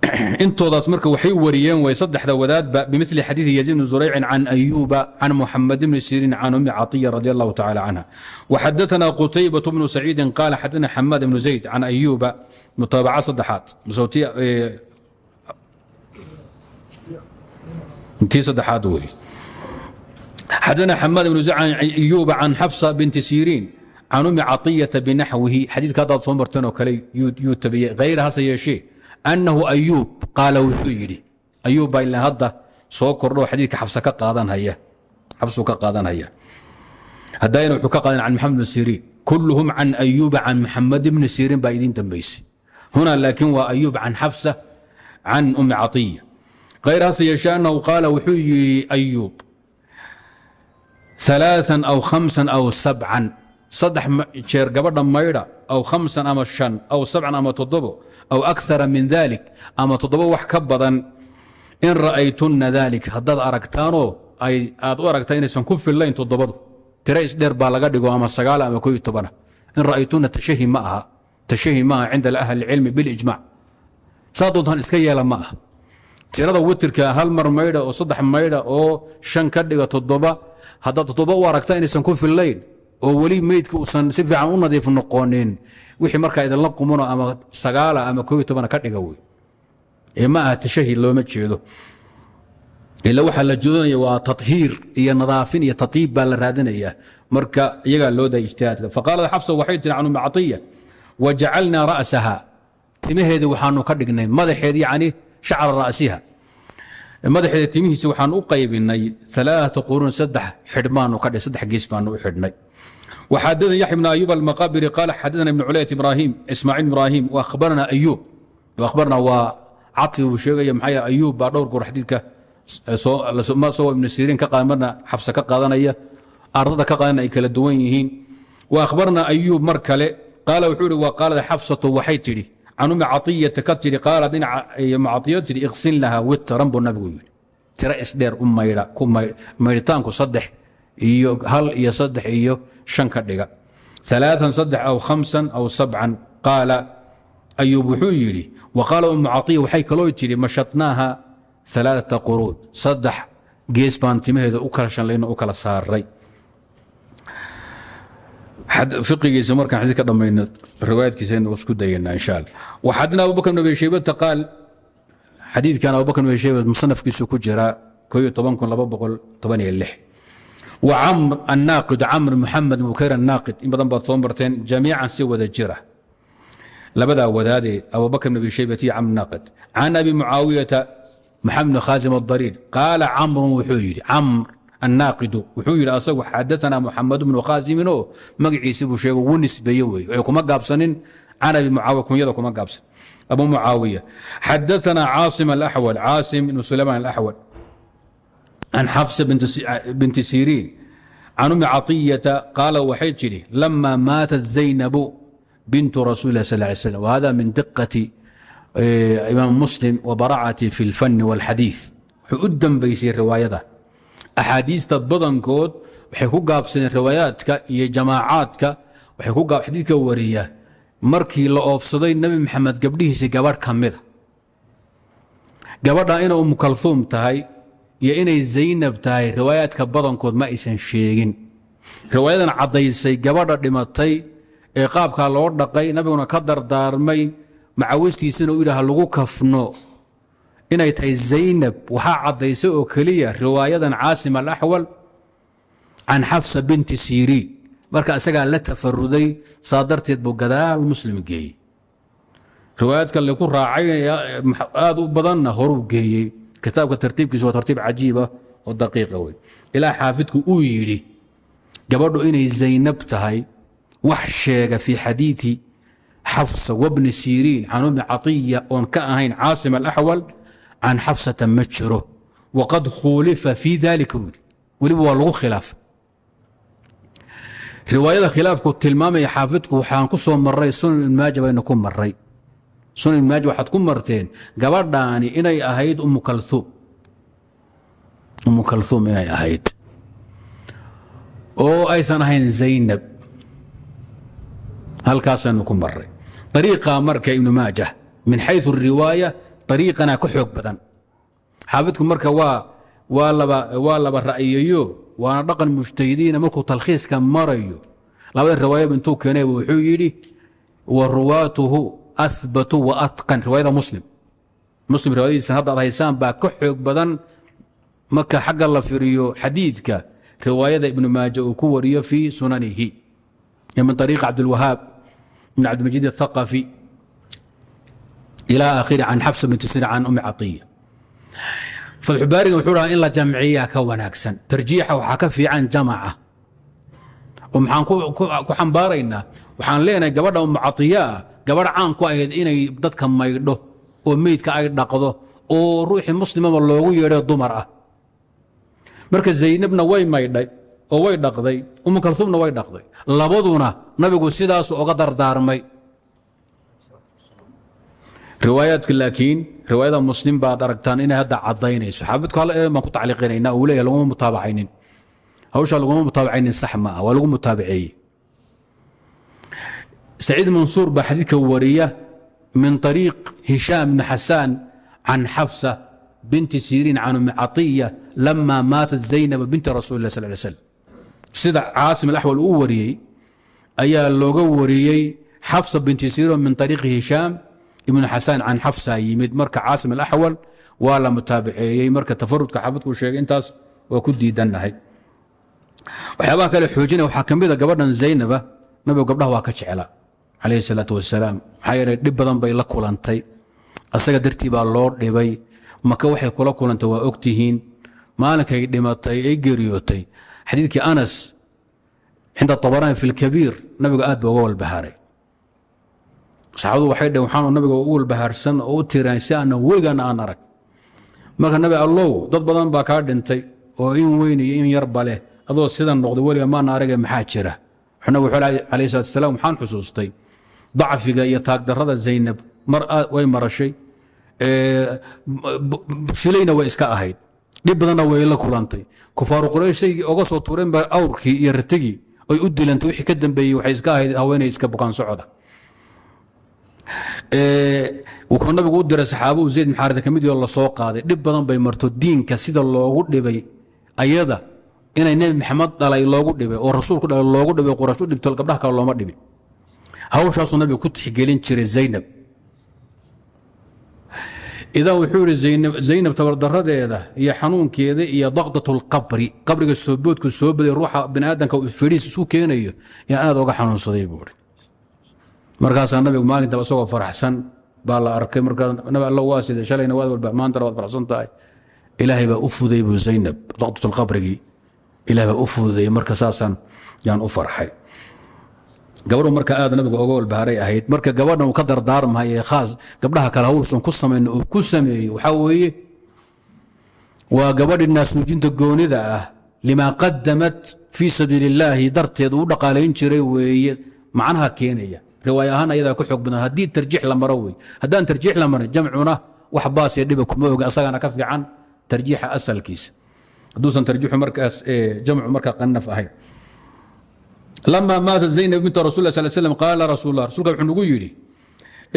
intoodaas marka waxay wariyeen way saddexda wadaadba bimili xadiidi yaziid bni zuraycin can ayuuba can muxamed bni siriin can ummi catiya radi allahu tacala canha waxadaanaa qutaybatu bnu saciidin qaala xadana xamaad bnu zayd can ayuuba mutaabaca saddexaad eh, tii saddexaad wey xadana xamaad bnu zayd can ayuuba can xafsa binti siriin can ummi catiyata binaxwihi xadiidka haddaad soo marteen oo kale yuu tabiyey hayr yeeshee annahu ayuub qaala wuxuu yidhi ayuub baa ilaa hadda soo kordho xadiidka xabsa ka qaadanhaya xabsuu ka qaadanhaya haddayna wuxuu ka qaadan can maxamed bn siriin kulluhum can ayuuba can maxamed ibni siriin baa idiin dambaysay hunaa laakiin waa ayuub can xabsa can ummi caiya hayr hase yeeshee annahu qaala wuxuu yidhi ayuub aaaan aw hamsan aw sabcan saddex jeer gabadha maydha aw hamsan ama shan aw sabcan ama toddobo aw akara min dalik ama toddoba wax ka badan in ra'aytunna dalik haddaad aragtaanoo aad u aragtaan inaysan ku fillayn toddobadu tiro isdheer baa laga dhigo ama sagaal ama koo tobana in ra'aytunna tashahi ma aha tashahi ma aha cinda ahli ilcilmi bilijmac saa doontaan iska yeela ma aha tirada witirka hal mar maydha oo saddex maydha oo shan ka dhiga toddoba haddaad toddoba u aragtaan inaysan ku fillayn oo weli meydka uusan si fiican u nadiif noqonin wixii markaa idinla qumuno ama sagaala ama koob iyo ka dhiga wey ma aha tashahid looma jeedo ila waxaa la joodinaya waa tahiir iyo nadaafin iyo taiib baa la raadinayaa marka iyagaa loo daya ijtihaadka faqaalad xafsa waxay tiri can umi caiya wajacalnaa ra'saha timaheeda waxaanu ka dhignay madaxeeda yani shacra ra'siha madaxeeda timihiisa waxaanu u qaybinay alaaa quruun saddex xidh baanu ka saddex gees baanu u xidhnay وxadna yaحي بن أyوب المقابري قال xadna بن culaية ibrahim ismاعيل ibrahim أhbarna أyوب أhbarna waa caطfi uu sheegaya maxaa أyوب baa dhowr goor xadiidka soo ibn siriin ka qaadmarna xafsa ka qaadanaya ardada ka qaadanaya ay kala duwan yihiin وأhbarna أyوب mar kale qaala wuxuu ihi wa qaalada xafsatu waxay tidhi can umi caطiyata ka tidhi qaala dhinaca macaطiyo tidhi iqsin laha witaran buu nabigu yidhi tiro isdheer u maydha ku maydhitaanku saddex iyo hal iyo saddex iyo shan ka dhiga alaaan saddex aw hamsan aw sabcan qaala ayuub wuxuu yidhi wa qaala umu caiya waxay kaloo tidhi mashadnaaha alaaata quruud saddex gees baan timaheeda u kala shanlayno u kala saaray iigiisa markaan xadii ka dhammayno riwaayaadkiisaynu isku dayanaa insha alla waxadina abubakr bn abi qaal xadiidkan abubakr bn abi musanafkiisu ku jiraa kooyo toban kun laba boqol toban iyo lix anaaqid camr muxamed mukayr anaaqid in badan baad soo marteen jamiican si wada jira labadaa wadaadee abubakr bn abi shaybati camr naaqid can abi mucaawiyata maxamed bn khaasim adariir qaala camrun wuxuu yidhi camr annaaqidu wuxuu yidhi asagu xadaanaa muxamed bnu khaasimin oo buu sheego wuu nisbeeye wey ay kuma gaabsanin can abi mucaawiya kunyada kuma gaabsan abu mucaawiya xadaanaa caasim alaxwal caasim ibnu sulaymaan alaxwal can xafsa binti siriin can umi caطiyata qaala waxay tidhi lama maatat zaynabu bintu rasuuli lah sl l whada min diqati imaam muslim wa baracati fi اlfani wاlxadiiث wuxuu u dembaysay riwaayada axaadiista badankood waxay ku gaabsadeen riwaayaadka iyo jamaacaadka xadiidka wariya markii la oofsaday nebi maxamed gabdhihiisii gabadh ka mida gabadha ina umu kalhuum tahay iyo inay zaynab tahay riwaayaadka badankood ma aysan sheegin riwaayadan caddaysay gabadha dhimatay ee qaabkaa loo dhaqay nabiguna ka dardaarmay macawistiisina uu yidhaah lagu kafno inay tahay zaynab waxaa caddaysay oo keliya riwaayadan caasim alaxwal can xafsa binti siriin marka isagaa la tafaruday saa darteed buu gadaal muslim geeyey riwaayaad kale ku raacay aad u badanna horuu geeyey kitaabka tartiibkiisu waa tartiib cajiiba oo daqiiqa wey ilaa xaafidku uu yidhi gabadhu inay zaynab tahay wax sheega fii xadiii xafsa wabni siriin xanuun bni caiya oon ka ahayn caasim alaxwal can xafsata ma jiro waqad khuulifa fii dalika buuhi weliba waa lagu khilaafa riwaayada khilaafku tilmaamaya xaafidku waxaan ku soo maray sunan ibn maaja bayna ku maray sunan maaji waxaad ku marteen gabadhaani inay ahayd umu kalum umu kalum inay ahayd oo aysan ahayn zaynab halkaasaynu ku maray ariiqa marka ibnu maajah min xayu riwaaya ariiqanaa ka xoog badan xaafidku marka waa laba ra'yiyo waana dhaqan mujtahidiina markuu talkhiiska marayo labadan riwaayaba intuu keenayba wuxuu yidhi wa ruwaatuhu abatu waaan riwaayada muslim muslim riwaayadiisan hadda ad haysaan baa ka xoog badan marka xagga la firiyo xadiidka riwaayada ibnu maaja uu ku wariyo fii sunanihi min ariiq cabdilwahaab min cabdilmajiid athaqafi ilaa akhiri can xafsa bint sina can umi caiya fatxubaariga wuxuu dhahaa in la jamciyaa ka wanaagsan tarjiixa waxaa ka fiican jamaca oo maxaan ku xambaaraynaa waxaan leenahay gabadha umu gabadh caanku ahayd inay dadka maydho oo meydka ay dhaqdo oo ruuxii muslimaba loogu yeedhay dumar ah marka zaynabna way maydhay oo way dhaqday umu kalumna way dhaqday labaduna nabigu sidaas oga dardaarmay riwaayaadka laakiin riwaayada muslim baad aragtaan inay hadda caddaynayso xaabidku hal eer ku tacliiqinaynaa uu leeyahay laguma mutaabacaynin hawshaa laguma mutaabacaynin sax ma ah waa lagu mutaabaceeyey saciid mansuur baa xadiidka wariya min طariiq hishaam bni xasaan can xafsa binti siriin can umi caiya lama maatat zaynaba binti rasuuli lah sal slam sida caasim alaxwal uu wariyey ayaa looga wariyey xafsa binti siriin min ariiqi hishaam ibnu xasaan can xafsa yimid marka caasim alaxwal waa la mutaabiceeyey marka tafarudka xaafidkuu sheegay intaas waa ku diidannahay waxyaabaha kale xoojinaya waxaa ka mida gabadhan zaynaba nabigu gabdhaha calayhi salaatu wasalaam maxaa yeele dhib badan bay la kulantay asaga dartii baa loo dhibay maka waxay kula kulantay waa ogtihiin maalinkay dhimatay ay geeriyootay xadiidkii anas cinda abaraani fi lkabiir nabiga aad ba uga walbahaaray saxaabadu waxay dhheen waxaanu nabiga u walbahaarsan oo u tiiraan si aanan weligaana aan arag marka nabi allow dad badan baa kaa dhintay oo in weyn iyo in yarba leh adoo sidan noqday weliga maana arage maxaa jira wuxuu wuxuu calayhi salatu wasalaam waxaan xusuustay dacfiga iyo taagdarada zaynab way marashay shilayna way iska ahayd dhib badanna way la kulantay kufaaru qurayshshaygii oga soo tuureenba awrkii iyo ritigii ay u dilantay wixii ka dambeeyey waxay iska ahayd haweenay iska bukaan socoda wuxuu nabigu u diray saxaabuhu zayd maxaarida ka mid lasoo qaaday dhib badan bay marto diinka sida loogu dhibay ayada inay nebi maxamed dhalay loogu dhibay oo rasuulku dhalay loogu dhibay qurash u dhibto gabdhaha looma dhibin hawshaasuu nabigu ku tixgelin jiray zaynab idaa wuxuu ihi zaynab tabardaradeeda iyo xanuunkeeda iyo daqdat اlqabri qabriga sooboodku soo baday ruuxa biniaadanka feriis isu keenayo yaan aad oga xanuunsaday buui markaasaa nabigu maalintaba isagoo faraxsan baa la arkay markaa all waa sida shalayna waad walba maantana waad farxsan tahay ilaahay baa u fuday buu zaynab daqdat qabrigii baa u fuday marka saasaan yaan u farxay gabadhu marka aad nabiga oga walbahaaray ahayd marka gabadha uu ka dardaarmahay ee khaas gabdhaha kale hawlson ku samayno uu ku sameeyey waxaa weeye waa gabadhi naasnuujinta goonida ah limaa qadamat fii sabiili illaahi darteed uu dhaqaalayn jiray weeye macnaha keenaya riwaaya ahaan ayadaa ku xoog badan haddii tarjiix la maro wey haddaan tarjiix la marin jamcuna wax baasee dhiba kuma oga asagaana ka fiican tarjiixa asalkiisa hadduusan tarjiixu markaas jamcu markaa qanaf ahayn lama maata zaynab binta rasul s sm qaala rasul rasulka wuxuu nugu yidhi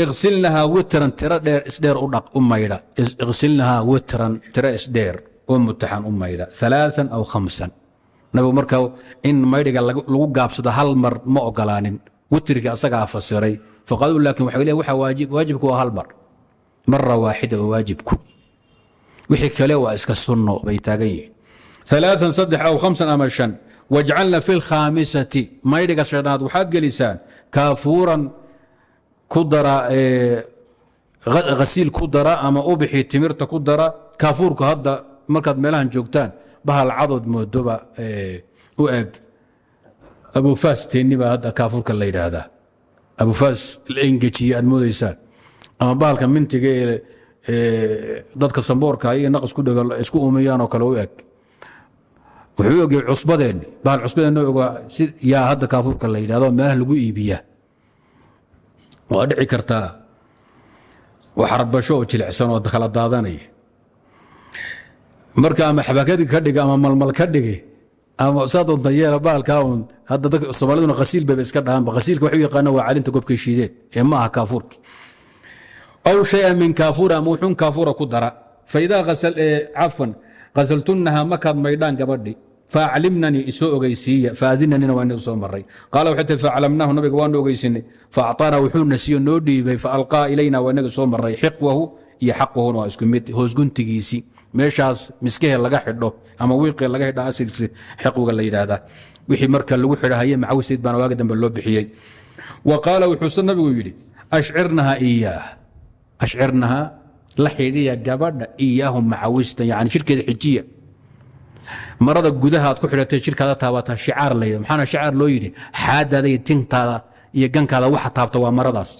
iqsilnahaa witran tiro dheer isdheer u dhaq u maydha iqsilnahaa witran tiro isdheer oo mutaxan u maydha alaaan aw khamsan nabigu markaa in maydhiga lagu gaabsado hal mar ma ogolaanin witrigi asagaa fasiray faqalu laakin waxay leeyiin waxa waajibku waa hal mar mara waaxida waa waajibku wixii kale waa iska sunno bay taagan yihiin alaaan saddex aw khamsan ama shan wajcalna fi lkhaamisati maydhiga shanaad waxaad gelisaan kaafuuran ku dara hasiil ku dara ama ubixii timirta ku dara kaafuurku hadda markaad meelahan joogtaan bahal cadood moodoba u eg abufaas teeni baa hadda kaafuurka la yidhaahdaa abufaas la engejiye aad moodaysaan ama bahalka mintiga dadka samboorka iyo naqas ku dhega isku umiyaanoo kale u eg wuxuu ogay cusbadeenni baal cusbadeenna ogaa yaa hadda kaafuurka la yidhahdo meelaha lagu iibiyaa waa dhici kartaa waxarbasho oo jilicsan oo kala daadanaya marka ama xabakadi ka dhig ama malmal ka dhigi ama saadoontan yeela baalkaa un hadda dadka soomaaliduna khasiil bayba iska dhaanba khasiilka waxu yaqaanaan waa calinta gobkay shiideen ee ma aha kaafuurki aw shaya min kaafuura ama wuxuun kaafuura ku dara faidaa asal cafan asaltunnaha makaad maydhaan gabadhi faaclimnanii isoo ogeysiiya faadinanina waa inagu soo maray qaala waxay tii faaclamnaahu nabiga waanu ogeysinay faacطaanaa wuxuu nasiyo noo dhiibay faalqaa ilayna waa inaga soo maray xiqwahu iyo xaqahuna waa isku mid hoosguntigiisii meeshaas miskahee laga xidho ama wiiqee laga xidho asidkiisa xiqwiga la yidhaahdaa wixii marka lagu xidhahaye macawsteed baana waaga dambe loo bixiyey wa qaala wuxuuse nabigu yidhi ashcirnaha iyaah ashcirnaha la xidhiiya gabadha iyahu macawistan yani shirkeeda xijiya marada gudahaad ku xidhatay shirkaada taabataa shicaar la yidhi maxaana shicaar loo yidhi xaadaada iyo tintaada iyo gankaada waxa taabta waa maradaas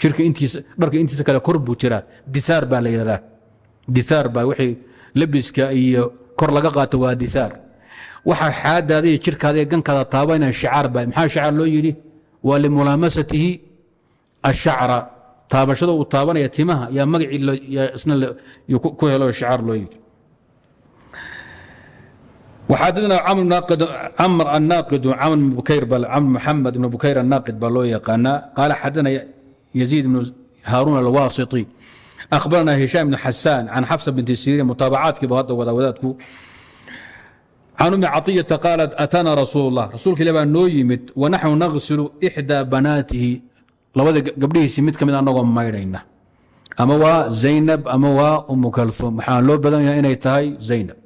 shirka intiisa dharka intiisa kale kor buu jiraa diaar baa la yidhahdaa diaar baa wixii labiska iyo kor laga qaato waa diaar waxa xaadaada iyo jirkaada iyo gankaada taabanaya shicaar baa maxaa shicaar loo yidhi waa limulaamasatihi ashacra taabashada uu taabanaya timaha yaa magacii ku helo shicaar loo yidhi وxadna mr الناqd محamد بن bukayr الناaqd baa loo yaqaanaa qaal xadna يزيid بن hاrوn الwاasطي أخbarna هiشام بن xasاn can xفs بنt sيrيn mutaabacaadkii ba hadda wada wadaadku can umi caطيةa qاaلت أtاna rasuul rasuulka il baa noo yimid وnaxnu nغsl إxdى banaatihi labada gabdhihiisi mid ka mid anagoo maydhayna ama waa zaynab ama waa umu kalum waxaa loo badan yahay inay tahay zaynab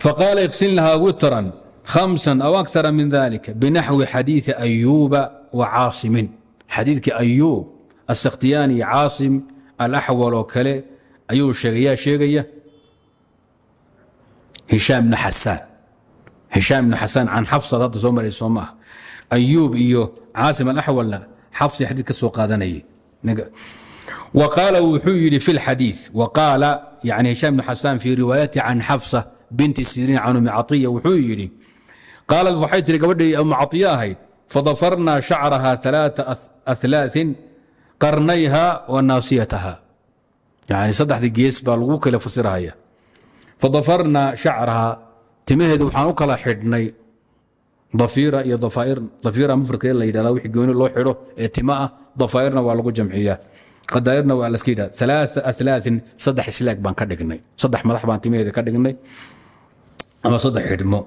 faqaala iksin lahaa witran hamsan aw akara min dalika binaxwi xadiii ayuuba wa caasimin xadiidkii ayuub asakhtiyaani caasim alaxwal oo kale ayuu sheegayaa sheegaya hishaam bn xasaan hishaam ibn xasaan can xafsad hadda soo maray soo maaha ayuub iyo caasim alaxwalna xabsi xadii ka soo qaadanayay qaala wuxuu yidhi fi xadii waqaala yani hishaam bnu xasaan fii riwaayati can xafsa binti siriin can umi caiya wuxuu yidhi qaalad waxay tiri gabadhay umu caiya ahayd fadafarnaa shacraha alaaa alaain qarnayha wa naasiyataha yani saddexda gees baa lagu kala fasirhaya fadafarnaa shacraha timaheeda waxaan u kala xidhnay daira iyo daira mufradka la yidhahda wixii gooni loo xidho ee tima ah dafaa'irna waa lagu jamciyaa qadaa'irna waa laska yidhahda alaaa alaain saddex islaag baan ka dhignay saddex madax baan timaheeda ka dhignay ama saddex xidhmo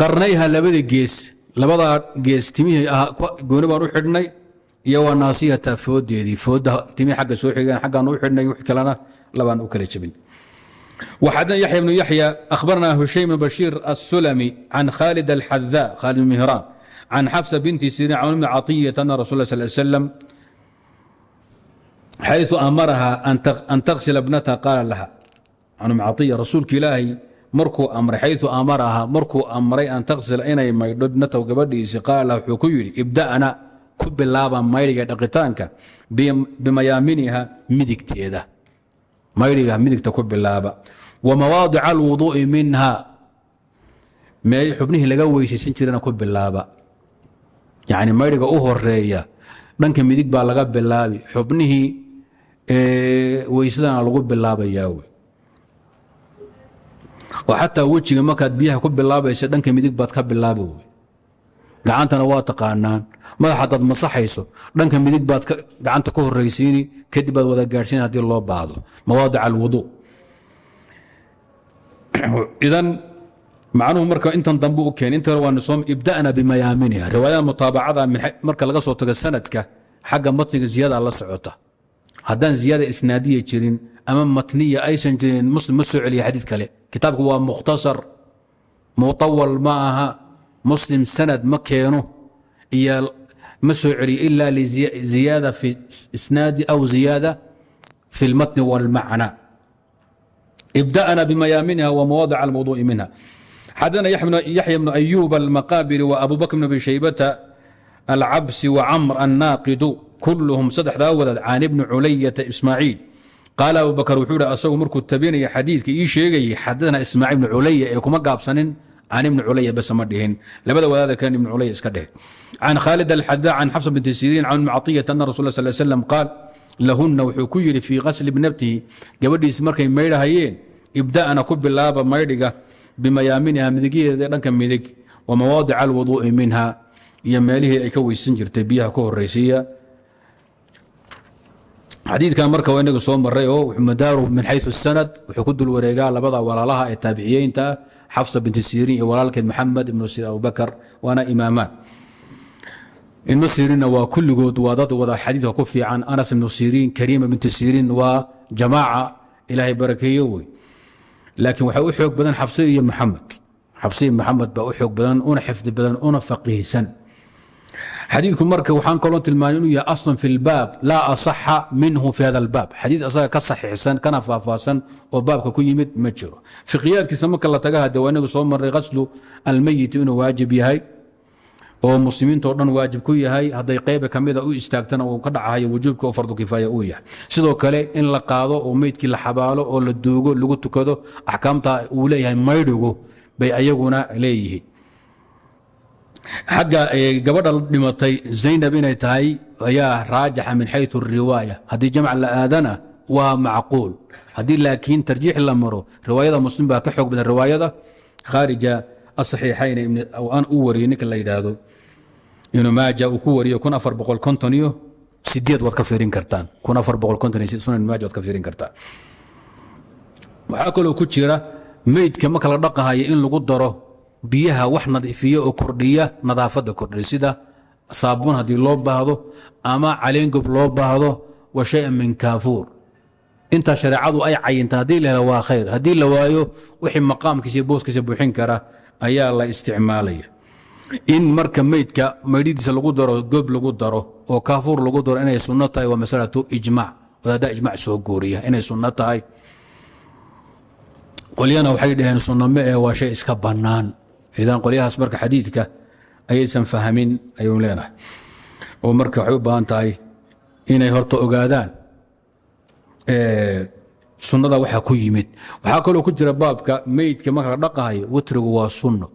qarnayha labada gees labadaa gees timihii ah, gooni baan u xidhnay iyo waa naasiyata foodeedii foodda timihii agga soo xigeen aggaan u xidhnay wix kalena labaan u kala jebin وxadna yaحya بن yaحyى أhbarna huشhaym بن bashيir الsulmi can khاld الxadا khاld بn mhrاn can xafsa binti sirin can bn caطiyaة ana rasul sl sm xayثu amaraha an taksila bnatha qaala laha can bn caطiya rasuulka ilaahay markuu amray xayثu amaraha markuu amray an taksila inay maydho bnatw gabadhiisii qaala laha wuxuu ku yidhi ibda'na ku bilaaba maydhiga dhaqitaanka bimayaaminiha midigteeda maydiga midigta ku bilaaba wa mawaadica alwuduu'i minha meel xubnihii laga weysaysan jirana ku bilaaba yacni maydiga u horeeya dhanka midig baa laga bilaabi xubnihii weysadana lagu bilaabayaa oo xataa wejiga markaad biyaha ku bilaabaysa dhanka midig baad ka bilaabi wey gacantana waa taqaanaan madax haddaad masaxayso dhanka midig baad gacanta ka horraysiini kadib baad wada gaadhsiin haddii loo baahdo mawaadic alwudu idan macnuhu marka intan dambe u keen inta hore waa ibda'na bimayaaminiha riwaayada mutaabacada marka laga soo tago sanadka xagga matniga ziyaada la socota haddaan ziyaada isnaadiya jirin ama matniya aysan jirin muslim ma soo celiya xadiid kale kitaabku waa mukhtasar muطawal ma aha muslim sanad ma keeno ma soo celiyo ila liziyaada fi isnaadi aw ziyaada fi اlmatni wاlmacna ibda'na bimayaaminha wamawaadic almawduuci minha xadana yaxya bnu ayuub almaqaabiri wa abu bakr bn abi shaybata alcabsi wacamr annaaqidu kulluhum saddexdaa wadaad can ibni culayata ismaaciil qaala abu wuxuu hi asagu markuu tabinaya xadiidka ii sheegayay xadana ismaaciil bnu culaya ee kuma gaabsanin can ibni culaya base ma dhihin labada wadaada kalen ibni culaya iska dheh can khaalid alxada can xafsa binti sidiin can ibni catiyata ana rasul sal slam qaal lahunna wuxuu ku yidhi fii qasli bnabtihi gabadhiisi markay maydhahayeen ibda'na ku bilaaba maydhiga bimayaaminha midigaheeda dhanka midig wa mawaadica alwuduu'i minha iyo meelihii ay ka weysan jirtay biyaha ka horeysiiya xadiidkan marka waa inaga soo maray oo madaaruhu min xayu sanad wuxuu ku dul wareegaa labada walaalaha ee taabiciyeynta ah xafsa binti siriin iyo walaalkeed maxamed ibnu siriin waana imaamaan ibnu siriinna waa kulligood waa dad wada xadiidka ku fiican anas ibnu siriin kariima binti siriin waa jamaaca ilaahay barakeeyo wey laakiin waxay u xoog badan xafse iyo maxamed xafse iyo maxamed baa u xoog badan una xifdi badan una faqiihsan xadiidku marka waxaan kaloo tilmaamay inuu yahay aslun fi lbaab laa asaxa minhu fi hada albaab xadiid asaga ka saxiixsan kana faahfaahsan oo baabka ku yimid ma jiro fiqiyaadkiisa marka la taga hadee waa inagu soo marray qaslu almeyiti inuu waajib yahay oo muslimiintao dhan waajib ku yahay hadday qayba ka mida u istaagtana uu ka dhacahayo wujuubka oo fardukifaaya uu yahay sidoo kale in la qaado oo meydkii la xabaalo oo la duugo lagu tukado axkaamta uu leeyahay maydhigu bay ayaguna leeyihiin xagga gabadha dhimatay zaynab inay tahay ayaa raajaxa min xayu riwaaya haddii jamc la aadana waa macquul haddii laakiin tarjiix la maro riwaayada muslim baa ka xoog badan riwaayada khaarija asaxiixayn aan u wariyo ninka la yidhaahdo ibnu maaja uu ku wariyo kun afar boqol konton iyo sideed waad ka fiirin kartaan kun afar boqol konton iyo sunan maaja waad ka fiirin kartaa waxaa kaloo ku jira meydka marka la dhaqahayo in lagu daro biyaha wax nadiifiya oo kordhiya nadaafada kordhiya sida saabuun haddii loo baahdo ama caleengob loo baahdo wa shayan min kaafuur intaa shareecadu ay cayinta haddii la waa khayr haddii la waayo wixii maqaamkiisa booskiisa buuxin kara ayaa la isticmaalaya in marka meydka maydhidiisa lagu daro gob lagu daro oo kaafuur lagu daro inay sunno tahay waa masalatu ijmaac wadaaddaa ijmac soo gooriya inay sunno tahay qolyana waxay dhaheen sunno ma ee eh, waa shay iska bannaan idan qolyahaas marka xadiidka ayaysan fahmin ayuu leenahay oo marka waxay u baahan tahay inay horta ogaadaan sunnada waxaa ku yimid waxaa kaloo ku jira baabka meydka marka dhaqahayo witrigu waa sunno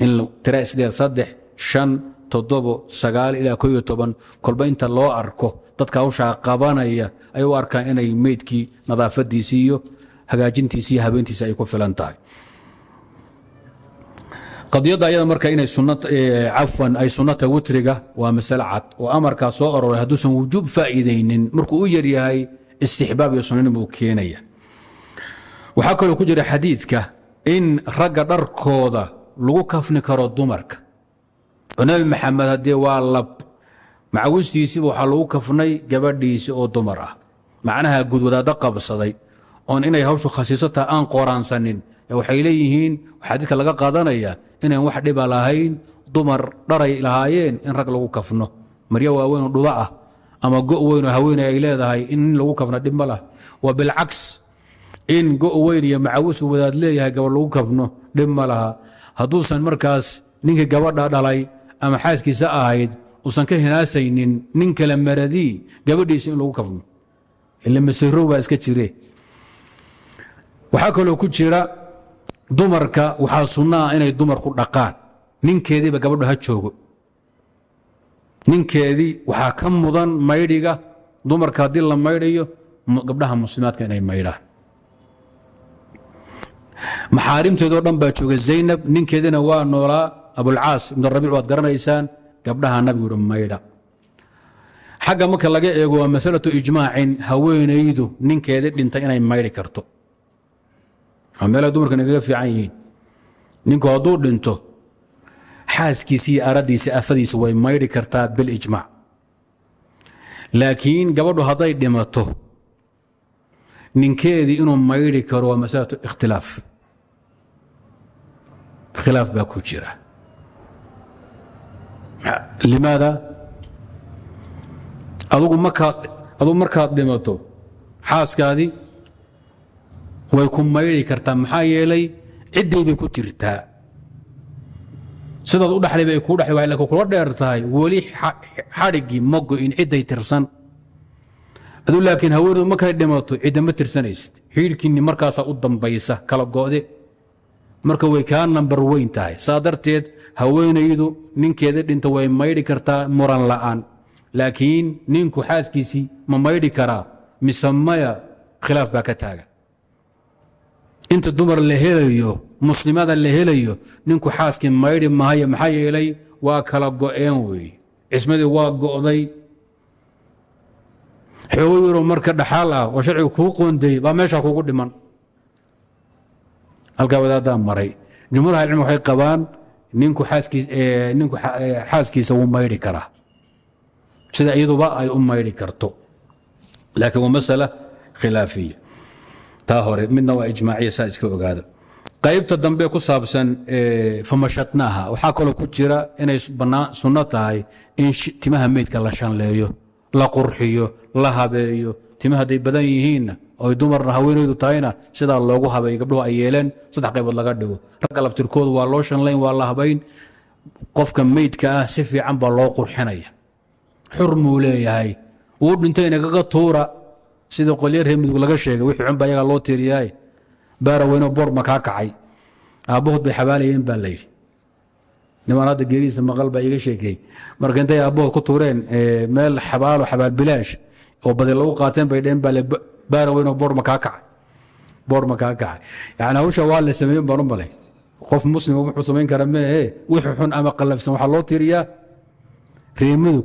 in tira isdee saddex shan toddobo sagaal ilaa ko iyo toban kolba inta loo arko dadka hawshaa qabanaya ay u arkaan inay meydkii nadaafadiisii iyo hagaajintiisii iyo habeentiisi ay ku filan tahay adiyada ayada marka inacafwan ay sunnata witriga waa masale cad oo amarkaa soo aroray hadduusan wujuub faa'iidaynin markuu u yaryahay istixbaab iyo sunnanin buu keenaya waxaa kaloo ku jira xadiidka in ragga dharkooda lagu kafni karo dumarka oo nebi maxamed haddee waa lab macawistiisiiba waxaa lagu kafnay gabadhiisi oo dumar ah macnaha gudwadaadda qabsaday oon inay hawshu khasiisataa aan qoraansanin waxay leeyihiin waxaadidka laga qaadanayaa inaan wax dhiba lahayn dumar dharay lahaayeen in rag lagu kafno maryo waaweynoo dhuba ah ama go weynoo haweeney ay leedahay in nin lagu kafna dhib ma laha wa bilcaks in go weyn iyo macawisu wadaad leeyahay gabar lagu kafno dhib ma laha hadduusan markaas ninkii gabadha dhalay ama xaaskiisa ahayd usan ka hinaasaynin nin kale maradii gabadhiisa in lagu kafno ilmaserow baa iska jire waxaa kaloo ku jira dumarka waxaa sunnaha inay dumarku dhaqaan ninkeediiba gabadho ha joogo ninkeedii waxaa ka mudan maydhiga dumarka haddii la maydhayo gabdhaha muslimaadka inay maydhaan maxaarimteedoo dhan baa jooga zaynab ninkeedina waa noolaa abulcaas ibnurabiic waad garanaysaan gabdhaha nabiguuhi maydha xagga marka laga eego waa masalatu ijmaacin haweenaydu ninkeedii dhintay inay maydhi karto meelay dumarkan kaga fiican yihiin ninku hadduu dhinto xaaskiisi iyo aradiisa afadiisa way maydhi kartaa bilijmaac laakiin gabadhu hadday dhimato ninkeedii inuu maydhi karo waa masalatu ikhtilaaf khilaaf baa ku jira limaada adugu markaad dhimato xaaskaadii way ku mayri kartaa maxaa yeelay ciddii bay ku jirtaa sidaad u dhexlay bay kuu dhexli waay kula dheer tahay weli xadhiggii ma go'in cidday tirsan aduu laakiin haweeneedu ma dhimato cidda ma tirsanaysid xiidhkiinni markaasaa u dambaysa kala go'de marka way kaa nambar weyn tahay saa darteed haweenaydu ninkeeda dhinta way maydhi kartaa muran la'aan laakiin ninku xaaskiisii ma maydhi karaa mise maya khilaaf baa ka taagan inta dumar la helayo muslimada la helayo ninku xaaskii maydhi mahayo maxaa yeelay waa kala go-een weeye cismadii waa go'day xoogo yaro marka dhaxaal ah oo sharciga kuu qoondeeyey baa meeshaa kugu dhiman halkaa wadaaddaa maray jumhuur ahlicilm waxay qabaan ninku xaaskiisninku xaaskiisa wuu mayri karaa sida iyaduba ay u maydhi karto laakiin waa masala khilaafiya taa hore midna waa ijmaaciya saa iska ogaada qaybta dambe ku saabsan famashadnaaha waxaa kaloo ku jira inay sunno tahay in timaha meydka la shanleeyo la qurxiyo la habeeyo timaha hadday badan yihiinna oy dumarna haweenaydu tahayna sidaa loogu habeey gabdhuhu ay yeeleen saddex qaybood laga dhigo ragga laftirkoodu waa loo shanlayn waa la habayn qofka meydka ah si fiican baa loo qurxinaya xurmuu leeyahay wuu dhintayna kaga tuura sida qolya reer midug laga sheegay wixii xun baa iyagaa loo tiiriyaaye baaraweynoo boor ma kacay aabbahood bay xabaalayeen baa la yidhi nimaan hadda geerihiisa maqal baa iiga sheekeey marka intay aabbahood ku tuureen meel xabaalo xabaalbilaash oo badi lagu qaateen bay dheen baa le baaraweynoo boor ma kacay boor ma kacay yacni hawsha waa la sameeyen baan u malay qof muslima wuxuu samayn kara meehe wixii xun ama qallafsan waxaa loo tiiriyaa reer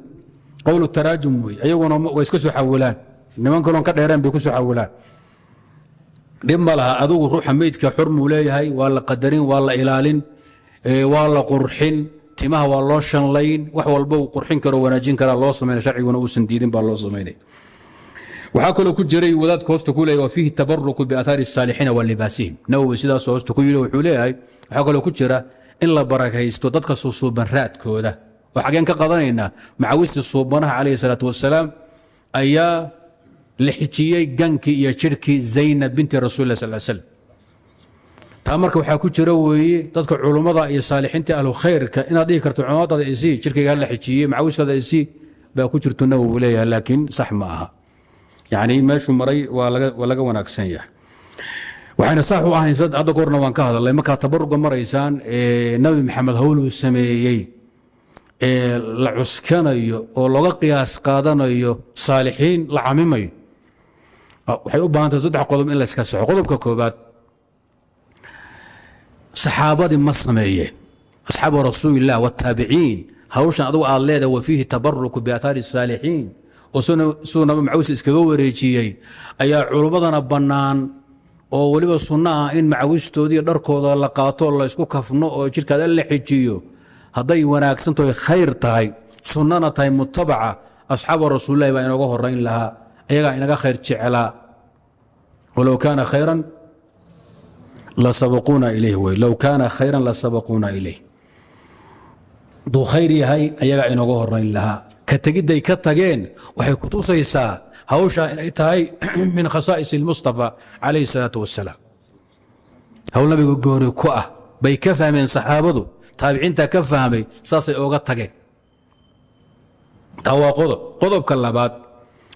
qowlu taraajum wey iyaguna way iska soo xawilaan niman kalon ka dheereen bay ku xawilaan dhib ma laha adugu ruuxa meydka xor leeyahay waa la qadarin waa la ilaalin waa la qurxin timaha waa loo shanlayn wax walba uu qurxin karo wanaajin karaa loo samayna sharciguna uusan diidin baa loo samaynay waxaa kaloo ku jiray wadaadka hoosta ku leeyahy waa tabaruku biaathaari الsaalixiina wa nawowi sidaas hoosta ku yidhi wuxuu leeyahay waxaa kaloo ku jira in la barakaysto dadka suusuuban raadkooda oo ka qadanaynaa macawistii suubanaha calayhi الsalaatu wasalaam ayaa la xijiyey gankii iyo jirhkii zaynab binti rasuul sal slm taa marka waxaa ku jira weeye dadka culummada iyo saalixiinta ahlu khayrka inaad dhihi karto cumadaada isii jirkayga hala xijiyey macawiskaada isii baa ku jirto nawowi leeyaha laakiin sax ma aha yacni meeshuu maray waa laga wanaagsan yahay waxayna saax u ahayn hadda goorna waan ka hadalnay markaa tabaruga maraysaan nabi maxamed hawluu sameeyey ee la cuskanayo oo looga qiyaas qaadanayo saalixiin la camimayo waxay u baahantay saddex qodob in layska saxo qodobka koobaad saxaabadii ma sameeyeen asxaabu rasuulilah wataabiciin hawshan adugu aad leedaha wa fiihi tabaruku biaahaari saalixiin oo siduu naba macaws iskaga wareejiyey ayaa culummadana bannaan oo weliba sunno ah in macawistoodiiyo dharkooda la qaatoo laysku kafno oo jidhkaada la xijiyo hadday wanaagsantaho khayr tahay sunnana tahay mutabaca asxaaba rasuulilahi baa inooga horayn lahaa iyagaa inaga khayr jeclaa walow kaana khayran lasabaquuna ilayh w low kaana khayran lasabaquuna ilayh hadduu khayr yahay ayagaa inooga horayn lahaa ka tegidday ka tageen waxay ku tusaysaa hawshaa inay tahay min khasaa'is mustafa calayh salaatu wasalaam hawl nabiga gooni ku ah bay ka fahmeen saxaabadu taabiciintaa ka fahmay saasay ooga tageen taa waa qodob qodobka labaad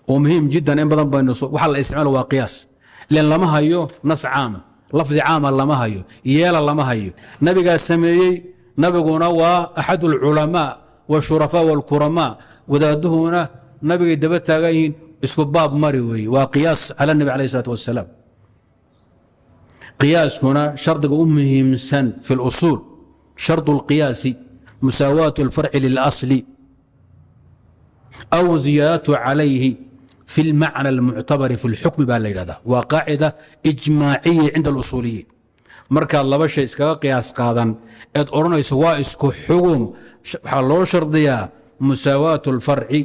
oo muhiim jiddan in badan baynu waxaa la isticmaalo waa qiyaas ilan lama hayo nas caama lafdi caama lama hayo yeela lama hayo nabigaa sameeyey nabiguna waa axad ulculamaa washurafaa walkuramaa wadaaduhuna nabigay daba taagan yihiin isku baab mari weeye waa qiyaas cala nebi alayh isalaat wasalaam qiyaaskuna shardiga u muhiimsan fi اlusuul sharط اlqiyaasi musaawaat اlfarci lilasli aw ziyaadatu calayhi fi اlmacna اlmuctabari fi اlxukmi baa la yidhahda waa qaacida ijmaaciya cinda اlusuuliyiin markaad laba shay iskaga qiyaas qaadan eed odhanayso waa isku xugum waxaa loo shardiyaa musaawaat اlfarci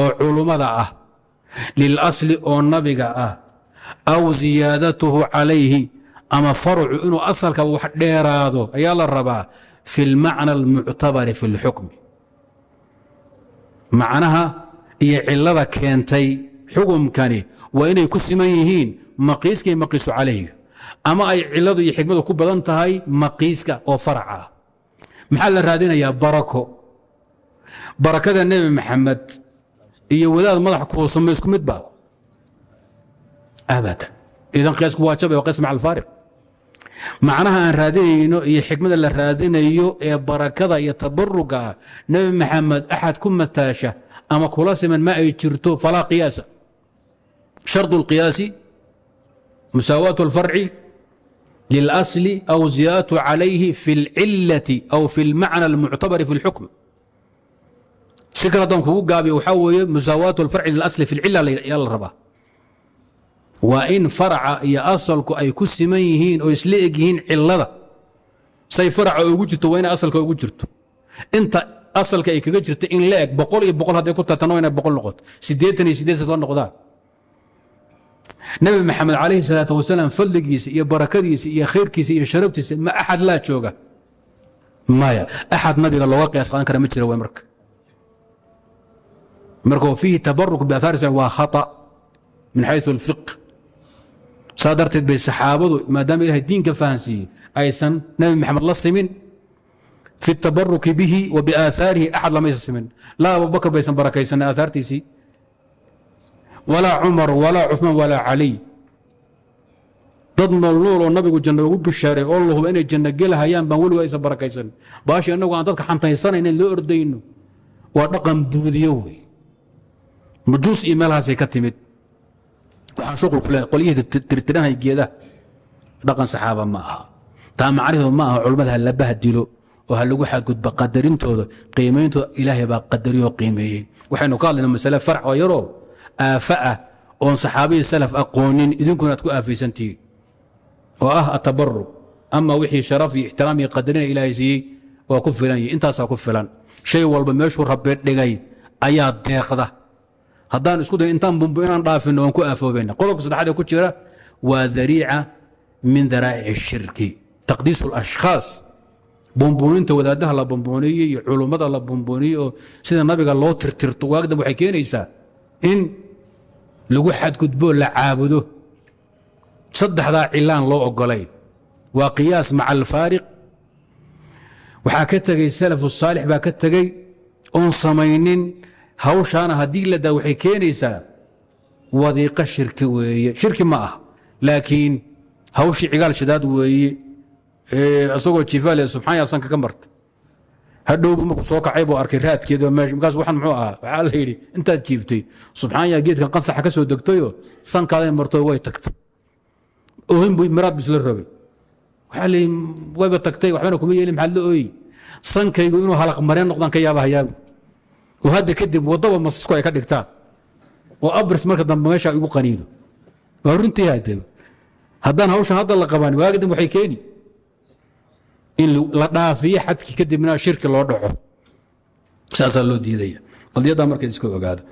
oo culummada ah lilasli oo nabiga ah aw ziyaadatuhu calayhi ama farcu inuu asalka wax dheeraado ayaa la rabaa fi اlmacna اlmuctabari fi اlxukmi iyo cilada keentay xukumkani waa inay ku siman yihiin maqiiska iyo maqiisu calayga ama ay ciladu iyo xikmadu ku badan tahay maqiiska oo farac ah maxaa la raadinayaa barako barakada nebi maxamed iyo wadaad madax kuusama isku midba abadan idan qeesku waa waa qees maca alfaariq macnaha aan raadinayno iyo xikmada la raadinayo ee barakada iyo tabaruga ah nebi maxamed axad ku mataasha ama kula siman ma ay jirto falaa iyaasa shardu اlqiyaasi musaawaatu اlfarci lilasli aw ziyaadatu calayhi fi اlcilati aw fi اlmacna اlmuctabari fi اlxukm si kale haddaan kugu gaabiyo waxaa weeye musaawaatu alfarci lilasli fi lcila yaa la rabaa waa in faraca iyo asalku ay ku siman yihiin oo isla eg yihiin cilada say faraca ugu jirto waa inay asalka ugu jirto inta asalka ay kaga jirto in la eg boqol iyo boqol hadday ku tartano inay boqol noqoto siddeetan iyo siddeed soo noqdaan nebi maxamed calayhi salaatu wasalaam fadligiisa iyo barakadiisa iyo khayrkiisa iyo sharaftiisa ma axad laa jooga maya axad nabiga looga qiyaas qaadan kara ma jira way marka marka fiihi tabaruk biahaarisa waa khata min xayu alfiq saa darteed bay saxaabadu maadaama ilaahay diinka fahansiiyey aysan nebi maxamed la simin fi tabaruki bihi wa biaaarihi axad lamaysa simin laa abubakr baysan barakaysanay aahaartiisii walaa cumar walaa cumaan walaa caliy dad noolnool oo nabigu janna ugu bishaaray oo la huba inay janno gelahayaan baan weliga aysan barakaysanin baasha innagu aan dadka xantaysanaynn loo ordayno waa dhaqan buudiyo wey majuus iyo meelhaasay ka timid waxaa shuqulkule qolyihii tirtiranhay geedaha dhaqan saxaaba ma aha taa macrifdu ma aha culimmada ha labaha dilo ha lagu xadgudba qadarintooda qiimayntooda ilaahay baa qadariyoo qiimeeyey waxaynu ka hadlayna masale farcoo yaroo aafa ah oon saxaabihii salaf aqoonin idinkuna ku aafaysantihiin oo ah atabaruq ama wixii sharaf iyo ixtiraam iyo qadarina ilaahay siiyey waa ku filan yihi intaasaa ku filan shay walba meeshuu rabe dhigay ayaa deeqda haddaan isku day intaan bumbu inaan dhaafinno oon ku aafoobayna qodobka saddexaad ee ku jira waa dariica min daraa'ic shirki taqdiisu alashkhaas bomboninta wadaadaha la bombooniyey iyo culummada la bombooniyey oo sida nabiga loo tirtirto waagdan waxay keenaysaa in lagu xadgudbo la caabudo saddexdaa cilaan loo ogolayn waa qiyaas maca alfaariq waxaa ka tegay salafu saalix baa ka tegey oon samaynin hawshaana haddii la daa waxay keenaysaa wadiiqo shirki weeye shirki ma ah laakiin hawshii cigaal shidaad weeye isagoo jifaal subxaanya sanka ka marta hadhowba markuu soo kacay buu arkay raadkeed markaas waxaan muxuu ahaa waxaa la yidhi intaad jiiftay subxaanya geedkan qansaxa ka soo degtayoo sankaaday marto way tagtay oohin buu miraad bisla rabay waxaa la yidhi wayba tagtay waxbana kuma yeelin maxaad la ooyi sankaygu inuu halaq mareen noqdaan ka yaabahayaabu oo hadda kadib waddaba masisku ay ka dhigtaan oo abris marka dambe meesha igu qaniino waa runtii haddaba haddaan hawshan hadda la qaban waagadan waxay keeni in la dhaafiyo xadki kadibna shirki loo dhaco saasaa loo diidaya qadiyaddaa marka iska ogaada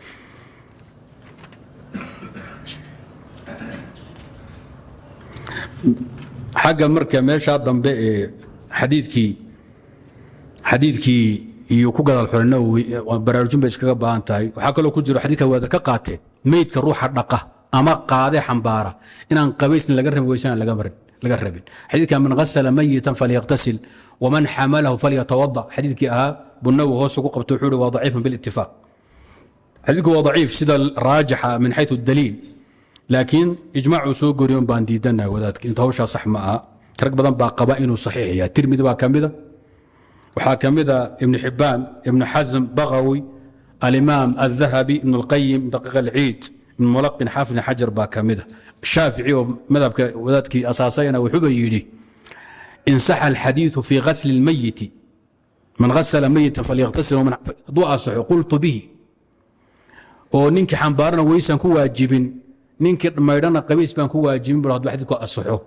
xagga marka meeshaa dambe ee xadiidkii xadiidkii iyo ku gadaal xore baraarujin bay iskaga baahan tahay waxaa kaloo ku jiro xadiidka waada ka qaateen meydka ruuxa dhaqa ama qaade xambaara inaan qabaysn laga rabi weysan aan laga marin laga rabin xadiidka man asla mayitan falyaktasil wman xamalahu falyatawada xadiidkii ahaa bunawi hoosu ku qabta wuxuu waa daciifun bilitifaaq xadiidku waa daciif sida raajixa min xayu daliil laakiin ijmaacuu soo goriyon baan diidanaa wadaadka inta hawshaa sax ma aha rag badan baa qaba inuu saxiix tirmidi baa kamida waxaa ka mida ibnu xibaan ibnu xasm bakawi alimaam aldahabi ibn اlqayim daqiiq alciid ibn mulaqin xaafidn xajar baa ka mida shaafici oo madhabka wadaadkii asaasayna wuxuuba yidhi insaxa alxadiiu fii asli اlmayiti man asla mayitan falyaktasil hadduu asaxo qultu bihi oo ninkii xambaarana weysaan ku waajibin ninkii maydhana qabiis baan ku waajibin bu haduu xadiidku asaxo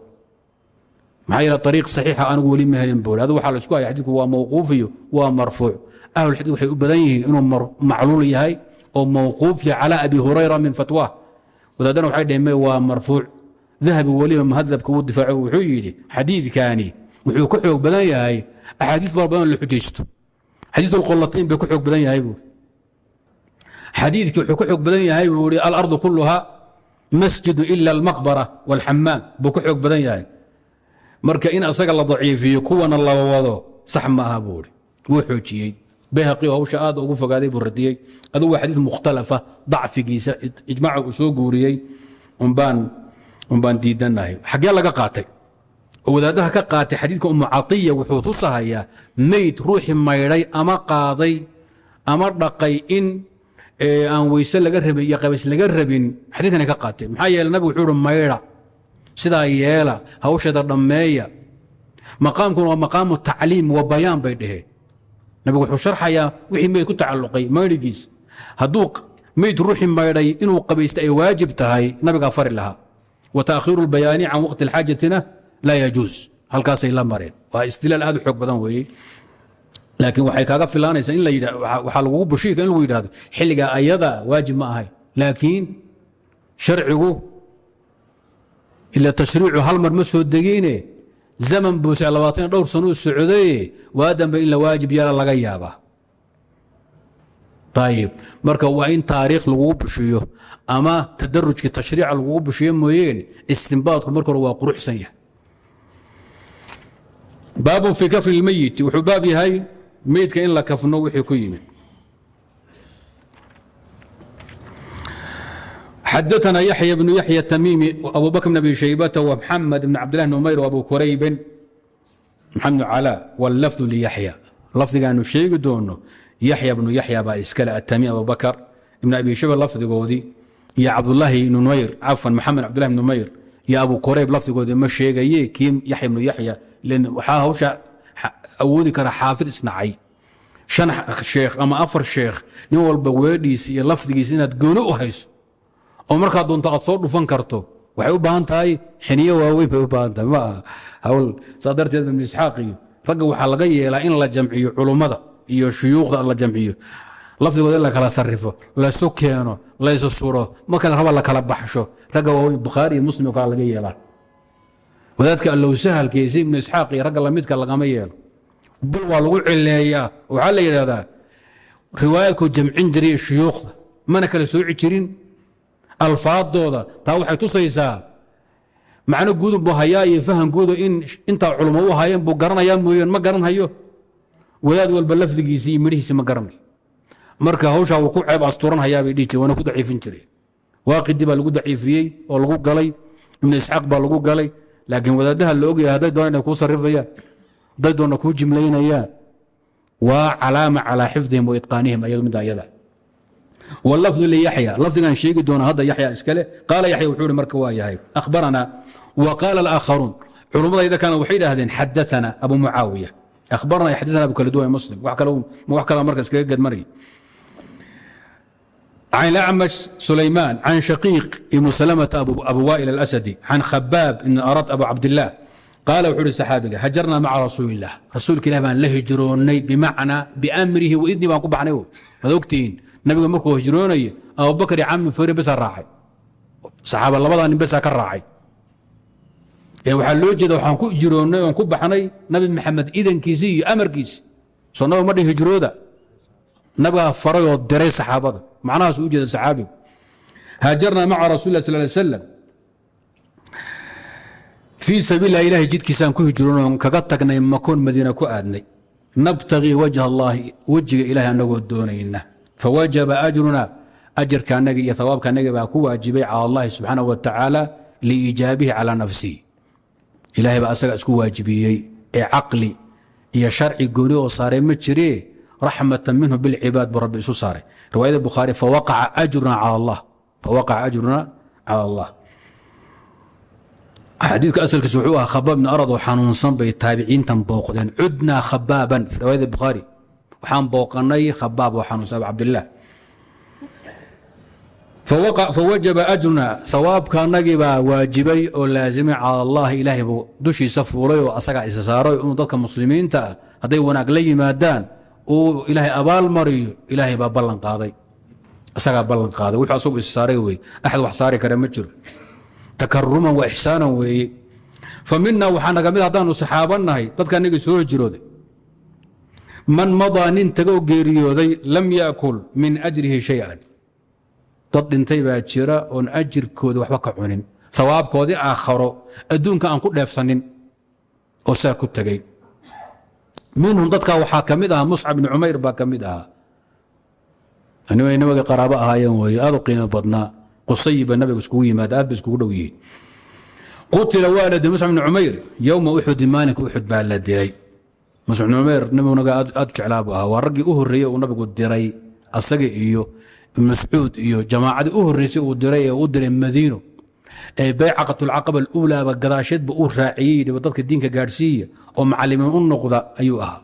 maxaa yeele ariiq saxiixa anugu weli ma helin buu adu waxaa la haya xadiidku waa mawquuf iyo waa marfuuc ahlulxadiid waxay u badan yihiin inuu macluul yahay oo mawquuf yahay calaa abi hurayra min fatwaa wadaadana waxay dhaheen waa marfuuc dahabi weliba muhadabka uu difaaco wuxuu yidhi xadiidkani wuxuu ka xoog badan yahay axaadii fara badan la xujaysto xadiiu alqolatayn bay ku xoog badan yahay buui xadiidkii wuxuu ka xoog badan yahay buu ihi alardu kuluha masjidu ila almaqbara wاlxamaam buu ka xoog badan yahay marka in asaga la daciifiyo kuwana la wado sax ma aha buu ihi wuu xoojiyey bayhaqi hawsha aad ugu fogaaday buu radiyey adu waa xadiid mukhtalafa dacfigiisa ijmaaca uu soo guuriyey unbaan diidanahay xaggee laga qaatay oo wadaaddaha ka qaatay xadiidka umu catiya wuxuu tusahayaa meyd ruuxii maydhay ama qaaday ama dhaqay in aan weyse laga rabin iyo qabays laga rabin xadiidkana ka qaatay maxaa yeele nabigu wuxuu uhi maydha sidaa yeela hawsheeda dhammeeya maqaamkuna waa maqaamu tacliim wa bayaan bay dhaheen nabigu wuxuu sharxayaa wixii meyd ku tacalluqay maydhigiis hadduu meyd ruuxi maydhay inuu qabaysta ay waajib tahay nabigaa fari lahaa wa taakhiiru lbayaani can waqti alxaajatina laa yajuus halkaasay la mareen waa istilaal aad u xoog badan weeye laakiin waxay kaaga filaanaysaa in waxaa lagugu bushiika in lagu yidhahdo xilligaa ayada waajib ma ahay laakiin sharcigu ila tashriicu hal mar ma soo degeyne zaman buuse labaatan dhowr sanuu socday waa dambe in la waajib yeela laga yaaba ayib marka waa in taariikh lagugu bushiyo ama tadarujkii tashriica lagugu bushiyo mooyeen istinbaadku marka hore waa quruxsan yahay baabun fii kafni lmeyiti wuxuu baab yahay meydka in la kafno wixii ku yimid xadaثna yaحya bn yaحya tamimi abu bakr bn abi shaybata wmxamed bn cabdillah bn umayr abu kuraybin maxamed calaa wاlafdu liyaحya lafdigaanu sheegi doono yaxya bnu yaxya baa iskale atami abu bakr ibn abi shayba lafdigoodii iyo cabdulaahi bn umayr cafan maxamed cabdulahi bn umayr iyo abu kurayb lafdigoodii ma sheegaye kii yaxya bnu yaxya waxaa hawsha awoodi kara xaafid isnacay shan sheekh ama afar sheekh nin walba weedhiisi iyo lafdigiisa inaad gooni u hayso oo markaa doonto aad soo dhufan karto waxay u baahan tahay xiniyo waaweyn bay u baahan tahay ma aha hawl saa darteed ibnu isxaaq iyo ragga waxaa laga yeelaa in la jamciyo culummada iyo shuyuukhda la jamciyo lafdigooda in la kala sarrifo laysu keeno laysu suro marka raba la kala baxsho ragga waaweyn bukhaari iyo muslim kala laga yeelaa wadaadka allow sahalkiisi ibnu isxaaq iyo ragga lamidka lagama yeelo bal waa lagu cileeyaa waxaa la yidhaahdaa riwaayaadkuu jamcin jiriy shuyuukhda mana kala sooci jirin alfaadooda taa waxay tusaysaa macno guudunbu hayaa iyo fahanguudu in intaa culummo u haayeen buu garanayaa mooyeen ma garanhayo wadaad walba lafdigiisii iyo midhihiisi ma garanayo marka hawshaa wuu ku ceeb asturan hayaabay dhihi jire waana ku daciifin jire waaqidi baa lagu daciifiyey oo lagu galay ibnu isxaaq baa lagu galay laakiin wadaadaha la ogyahay hadday doonaan inay kuu sarrifayaan hadday doonna kuu jimlaynayaan waa calaama calaa xifdihim wa idqaanihim ayadu midda ayada wlafdu liyaxya lafdigan sheegi doona hadda yaxya iskale qaala yaxya wuxuu hi marka waa yahay ahbarana wa qaala alaakharuun culummadayda kalena waxay idhaahdeen xadaana abu mucaawiya ahbarana iyo abu kala muslim wax kala marka iskaga gedmanaya can ilacmash sulaymaan can shaqiiq ibnu salamata abu waa'il alasadi can khabaab ibni arad abu cabdillaah qaala wuxuu hi saxaabiga hajarnaa maca rasuuli illaah rasuulka ilah baan la hijroonnay bimacnaa biamrihi waidni baan ku baxnay nabiga markuu hijroonaya abubakr iyo camni fori besa raacay saxaaba labadaa nin besa ka raacay waxaa loo jeeda waxaan ku jiroonnay oon ku baxnay nabi maxamed idankiisii iyo amarkiisi soo nabiga ma dhin hijrooda nabigaa faray oo diray saxaabada macnahaasuu u jeeda saxaabigu haajarnaa maca rasul sal lay slam fii sabiilah ilahay jidkiisaan ku hijroonay oon kaga tagnay makoon madiina ku aadnay nabtagii wajh allaahi wejiga ilahay annagoo doonayna fawajaba ajruna ajarkaanaga iyo awaabkaanaga baa ku waajibay cal allahi subxaana watacaala liijaabihi calaa nafsihi ilahay baa asaga isku waajibiyey ee caqli iyo sharci gooni oo saaray ma jiree raxmatan minhu bilcibaad buu rabbi isu saaray riwaayada bukhaari fawaqaca ajruna cala allah xadiidka asalkiis wuxuu ahaa khabaab bni arad oo xanuunsan bay taabiciintan booqdeen cudnaa khabaaban riwaayada bukhaari waxaan booqanay khabaab oo xanuunsanab cabdilaah fawajaba ajruna awaabka anagiibaa waajibay oo laazimay cala allahi ilaahaybu dushiisa fuulay oo asagaa isa inuu dadka muslimiinta ah hadday wanaag la yimaadaan uu ilaahay abaal mariyo ilaahaybaa ballanqaaday isagaa ballan qaaday wuxuu asagu is weeye axad wax saari kare ma jiro takaruman wa ixsaanan weeye fa mina waxaa naga mid ah, haddaanu saxaabannahay dadka anagii soo hijrooday man madaa nin tago geeriyooday lam yakul min ajrihi shayan dad dhintay baa jira oon ajirkooda waxba ka cunin awaabkoodii aakharo adduunka aan ku dheefsanin oo saa ku tegey minhum dadkaa waxaa ka mid ahaa muscab bn cumayr baa ka mid ahaa aniga nabiga qaraabo ahaayeen wey aad u qiimo badnaa qusayiba nabiga iskugu yimaada aad ba iskugu dhow yihiin qutila waa la dilay muscab bn cumayr yowma uxudi maalinka uxud baa la dilay mascuud numeer nabiguna aad u jeclaabu ahaa waa raggii u horreeyey uu nabigu diray asaga iyo mascuud iyo jamaacadii u horreysay uu diray ee u diray madiino ee baycaqatulcaqaba aluulaaba gadaasheedba uu raaciyey dadka diinka gaadhsiiya oo macalimiin u noqda ayuu ahaa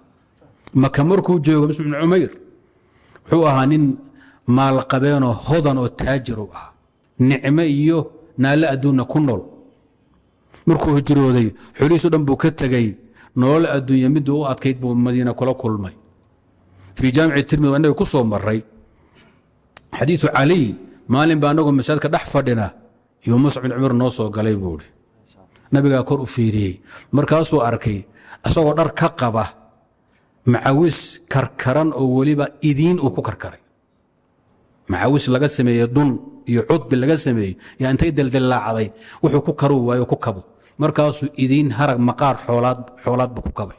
maka markuu joogo mascuud bn wuxuu ahaa nin maalqabeenoo hodan oo taajiruu ah nicme iyo naalle adduunna ku nool markuu hijrooday xolihiisu dhan buu ka tegey nolol adduunya middu u adkayd buu madiina kula kulmay fii jaamici tirmid innaga ku soo maray xadiiu caliy maalin baa anagoo masaajidka dhex fadhina iyo muscab bin cumar noo soo galay buuhi nabigaa kor u fiiriyey markaasuu arkay isagoo dhar ka qaba macawis karkaran oo weliba idiin uu ku karkaray macawis laga sameeye dun iyo cudbi laga sameeyey yaa intay deldellaacday wuxuu ku karuu waayo ku kabo markaasuu idiin harag maqaar xoolaadba ku kabay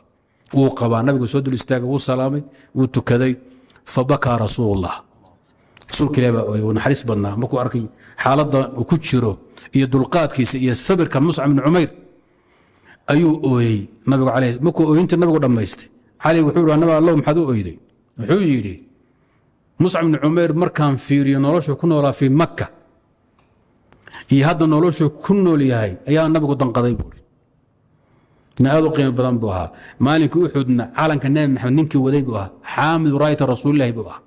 wuu qabaa nabigu soo dul istaagay wuu salaamay wuu tukaday fabakaa rasuulullah rasuulka ilah baa naxariis badnaa markuu arkay xaaladdan uu ku jiro iyo dulqaadkiisa iyo sabirka muscab bn cumayr ayuu ooyey nabigu calayh markuu ooyintii nabigu dhammaystay cali wuxuu yidhi nabi allow maxaad u oyday wuxuu yidhi muscab bn cumayr markaan fiiriyo noloshu ku noolaa fii makka iyo hadda noloshu ku nool yahay ayaa nabigu danqaday buui nin aad u qiimo badan buu ahaa maalinka uxudna calanka nabi maxamed ninkii waday buu ahaa xaamid raayta rasuulilahi buu ahaa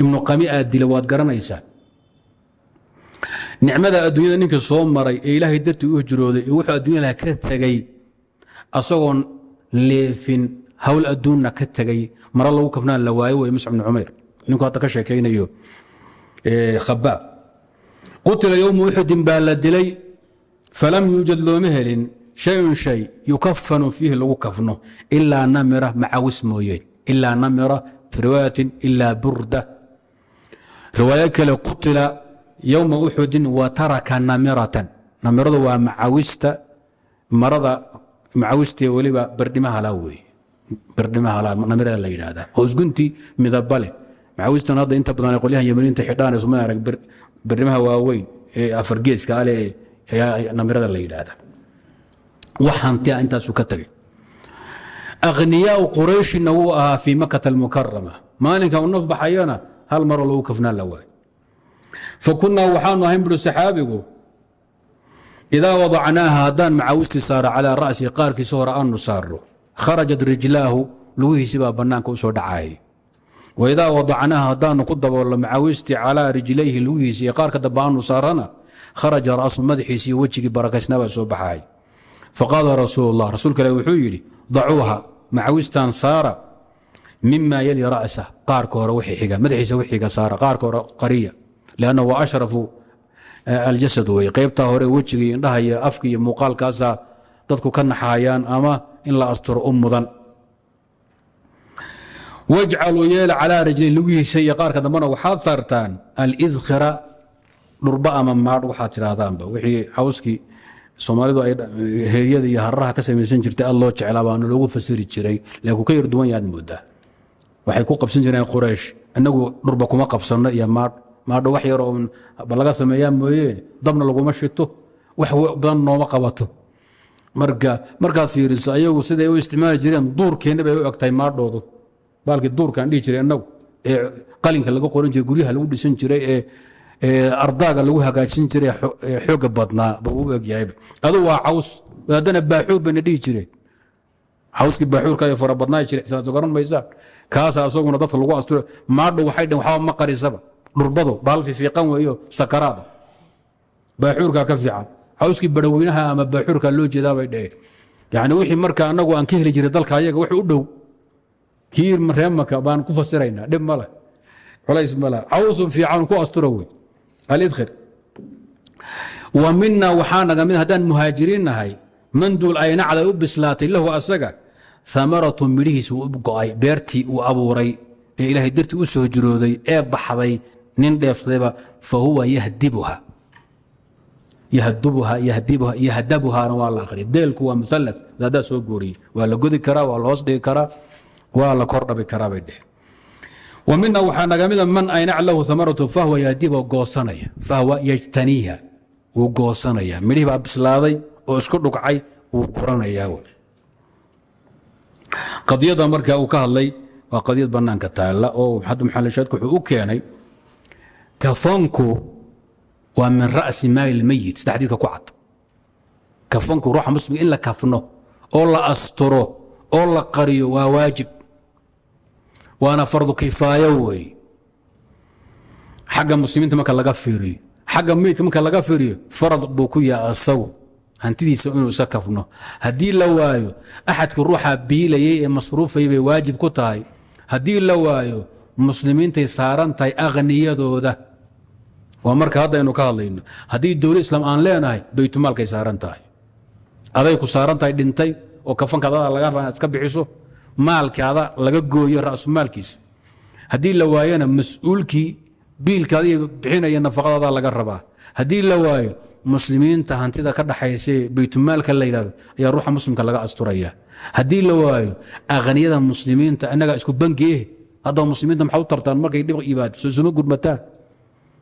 ibnu qami aad dila waad garanaysaa nicmada adduunyada ninkii soo maray ee ilaahay dartii u hijrooday ee wuxuu adduunyada ka tegey asagoon leefin hawl adduunna ka tegey mara lagu kafnaan la waayo wey muscab bni cumayr ninku hadda ka sheekaynayo khabaab qutila yowma uxudin baa la dilay falam yuujad looma helin shayun shay yukafanu fiihi lagu kafno ilaa namira macawis mooyeen ilaa namira fi ilaa burda riwaayo kale qutila yowma uxudin wa taraka namiratan namiradu waa macawista marada macawistee weliba bardhimahala weeye bardhimahalanamira la midabale macawistana hadda inta badan qolyahan yamaniinta xidhaan isuma arag barnimaha waaweyn ee afargeeska ale namirada la yidhaahda wax hantia intaasu ka tagay akhniyaau qurayshina wuu ahaa fii makata almukarama maalinka u naf baxayana hal maroo lagu kafnaan la waayo fa kunnaa waxaanu ahayn buri saxaabigu idaa wadacnaaha haddaan macaawisti saaro calaa ra'si qaarkiisa hore aanu saarno kharajat rijlaahu lugihiisi baa bannaanka usoo soo dhacayay waidaa wadacnaha haddaanu ku daboolno macaawistii calaa rijlayhi lugihiis iyo qaarka dambe aanu saarana kharaja ra'su madaxiisi iyo wejigii barakaysnabaa soo baxaay faqaala rasuullah rasuulka ilah wuxuu yidhi dacuuha macawistan saara mima yali ra'sa qaarka hore wixiga madaxiisa wixiga saara qaarka hore qariya lianna waa ashrafu aljasad weye qaybtaa hore wejiga indhaha iyo afka iyo muuqaalkaasaa dadku ka naxayaan ama in la asturo u mudan wajcaluu yeela calaa rajlin lugihiisa iyo qaarka dambana waxaad saartaan alidkhira dhurba ama maadh waxaad tidhaahdaanba wixii cawskii soomaalidu ay heryada iyo hararaha ka samaysan jirtay ad loo jeclaa baana loogu fasiri jiray laakiin ka yar duwan yaad moodaa waxay ku qabsan jireen quraysh inagu dhurba kuma qabsanno iyo maadh maadho wax yar oon sameeyaa mooyee dabna laguma shito wax badan nooma qabato marka markaad fiiriso ayagu siday u isticmaali jireen duurkeenna u eg maadhoodu baalkii duurkaan dhihi jiray inagu ee qalinka laga qoran jiray guryaha lagu dhisan jiray ee ardaaga lagu hagaajin jiray xooga badnaa ba u egyahayba adu waa caws haddana baaxuur bayna dhihi jireen cawskii baaxuurkaa fara badnaa jira islaanso garan maysaa kaasa asaguna dadka lagu astura maadho waxay dhn waxba ma qarisaba dhurbado bahal fifiiqan weeyo sakaraada baaxuurkaa ka fiican cawskii badhaweynaha ama baaxuurkaa loo jeedaa bay dhaheen yani wixii marka anagu aan ka heli jiray dalka ayaga wax u dhow kiirreemaka baan ku fasiraynaa dhib maleh culays maleh cawsun fiican ku astura wey alidkhir wa minaa waxaa naga mid ah haddaan muhaajiriin nahay man duul ay nacda u bislaatay lahu asaga amaratu midhihiis wuu go'ay beertii uu abuuray ee ilaahay dartii u soo jirooday ee baxday nin dheeftayba fa huwa yahdibuha yahdabuhaana waa la akriya deelku waa mualaf daadaa soo gooriye waa la godi karaa waa la hoos dhigi karaa waa la kordhabi karaabay dheh wa mina waxaa nagamida man aynac lahu amaratu fahwa yaadibo goosanaya fahwa yajtaniiha wuu goosanaya midhihii bislaaday oo isku dhugcay wuu kuranayaa w qadiyada markaa uu ka hadlay waa qadiyad bannaanka taalla oo muxalshaadku wuxuu u keenay kafanku waa min ra'si maali lmayit sida xadiidka ku cad kafanku ruuxa muslimka in la kafno oo la asturo oo la qariyo waa waajib waana fardu kifaayo wey xagga muslimiinta marka laga fiiriyo xagga meydka marka laga fiiriyo farad buu ku yaha asagu hantidiisa inuu isa kafno haddii la waayo axadkii ruuxa biilayay ee masruufayay bay waajib ku tahay haddii la waayo muslimiintay saaran tahay akhniyadooda waa marka hadda ka hadlayno haddii dowla islaam aan leenahay baytumaalkay saaran tahay aday ku saaran tahay dhintay oo kafankaad laga raba inaad iska bixiso maalkaada laga gooyo rasumaalkiisa haddii la waayona mas-uulkii biilkaada iyo bixinaya nafaqadaada laga rabaa haddii la waayo muslimiinta hantida ka dhaxaysae baytumaalka la yidhahdo ayaa ruuxa muslimka laga asturaya haddii la waayo akhniyada muslimiinta innagaa isku bangieh haddaba muslimiinta maxaa u tartaan markay dhib yimaado soo suma gurmataan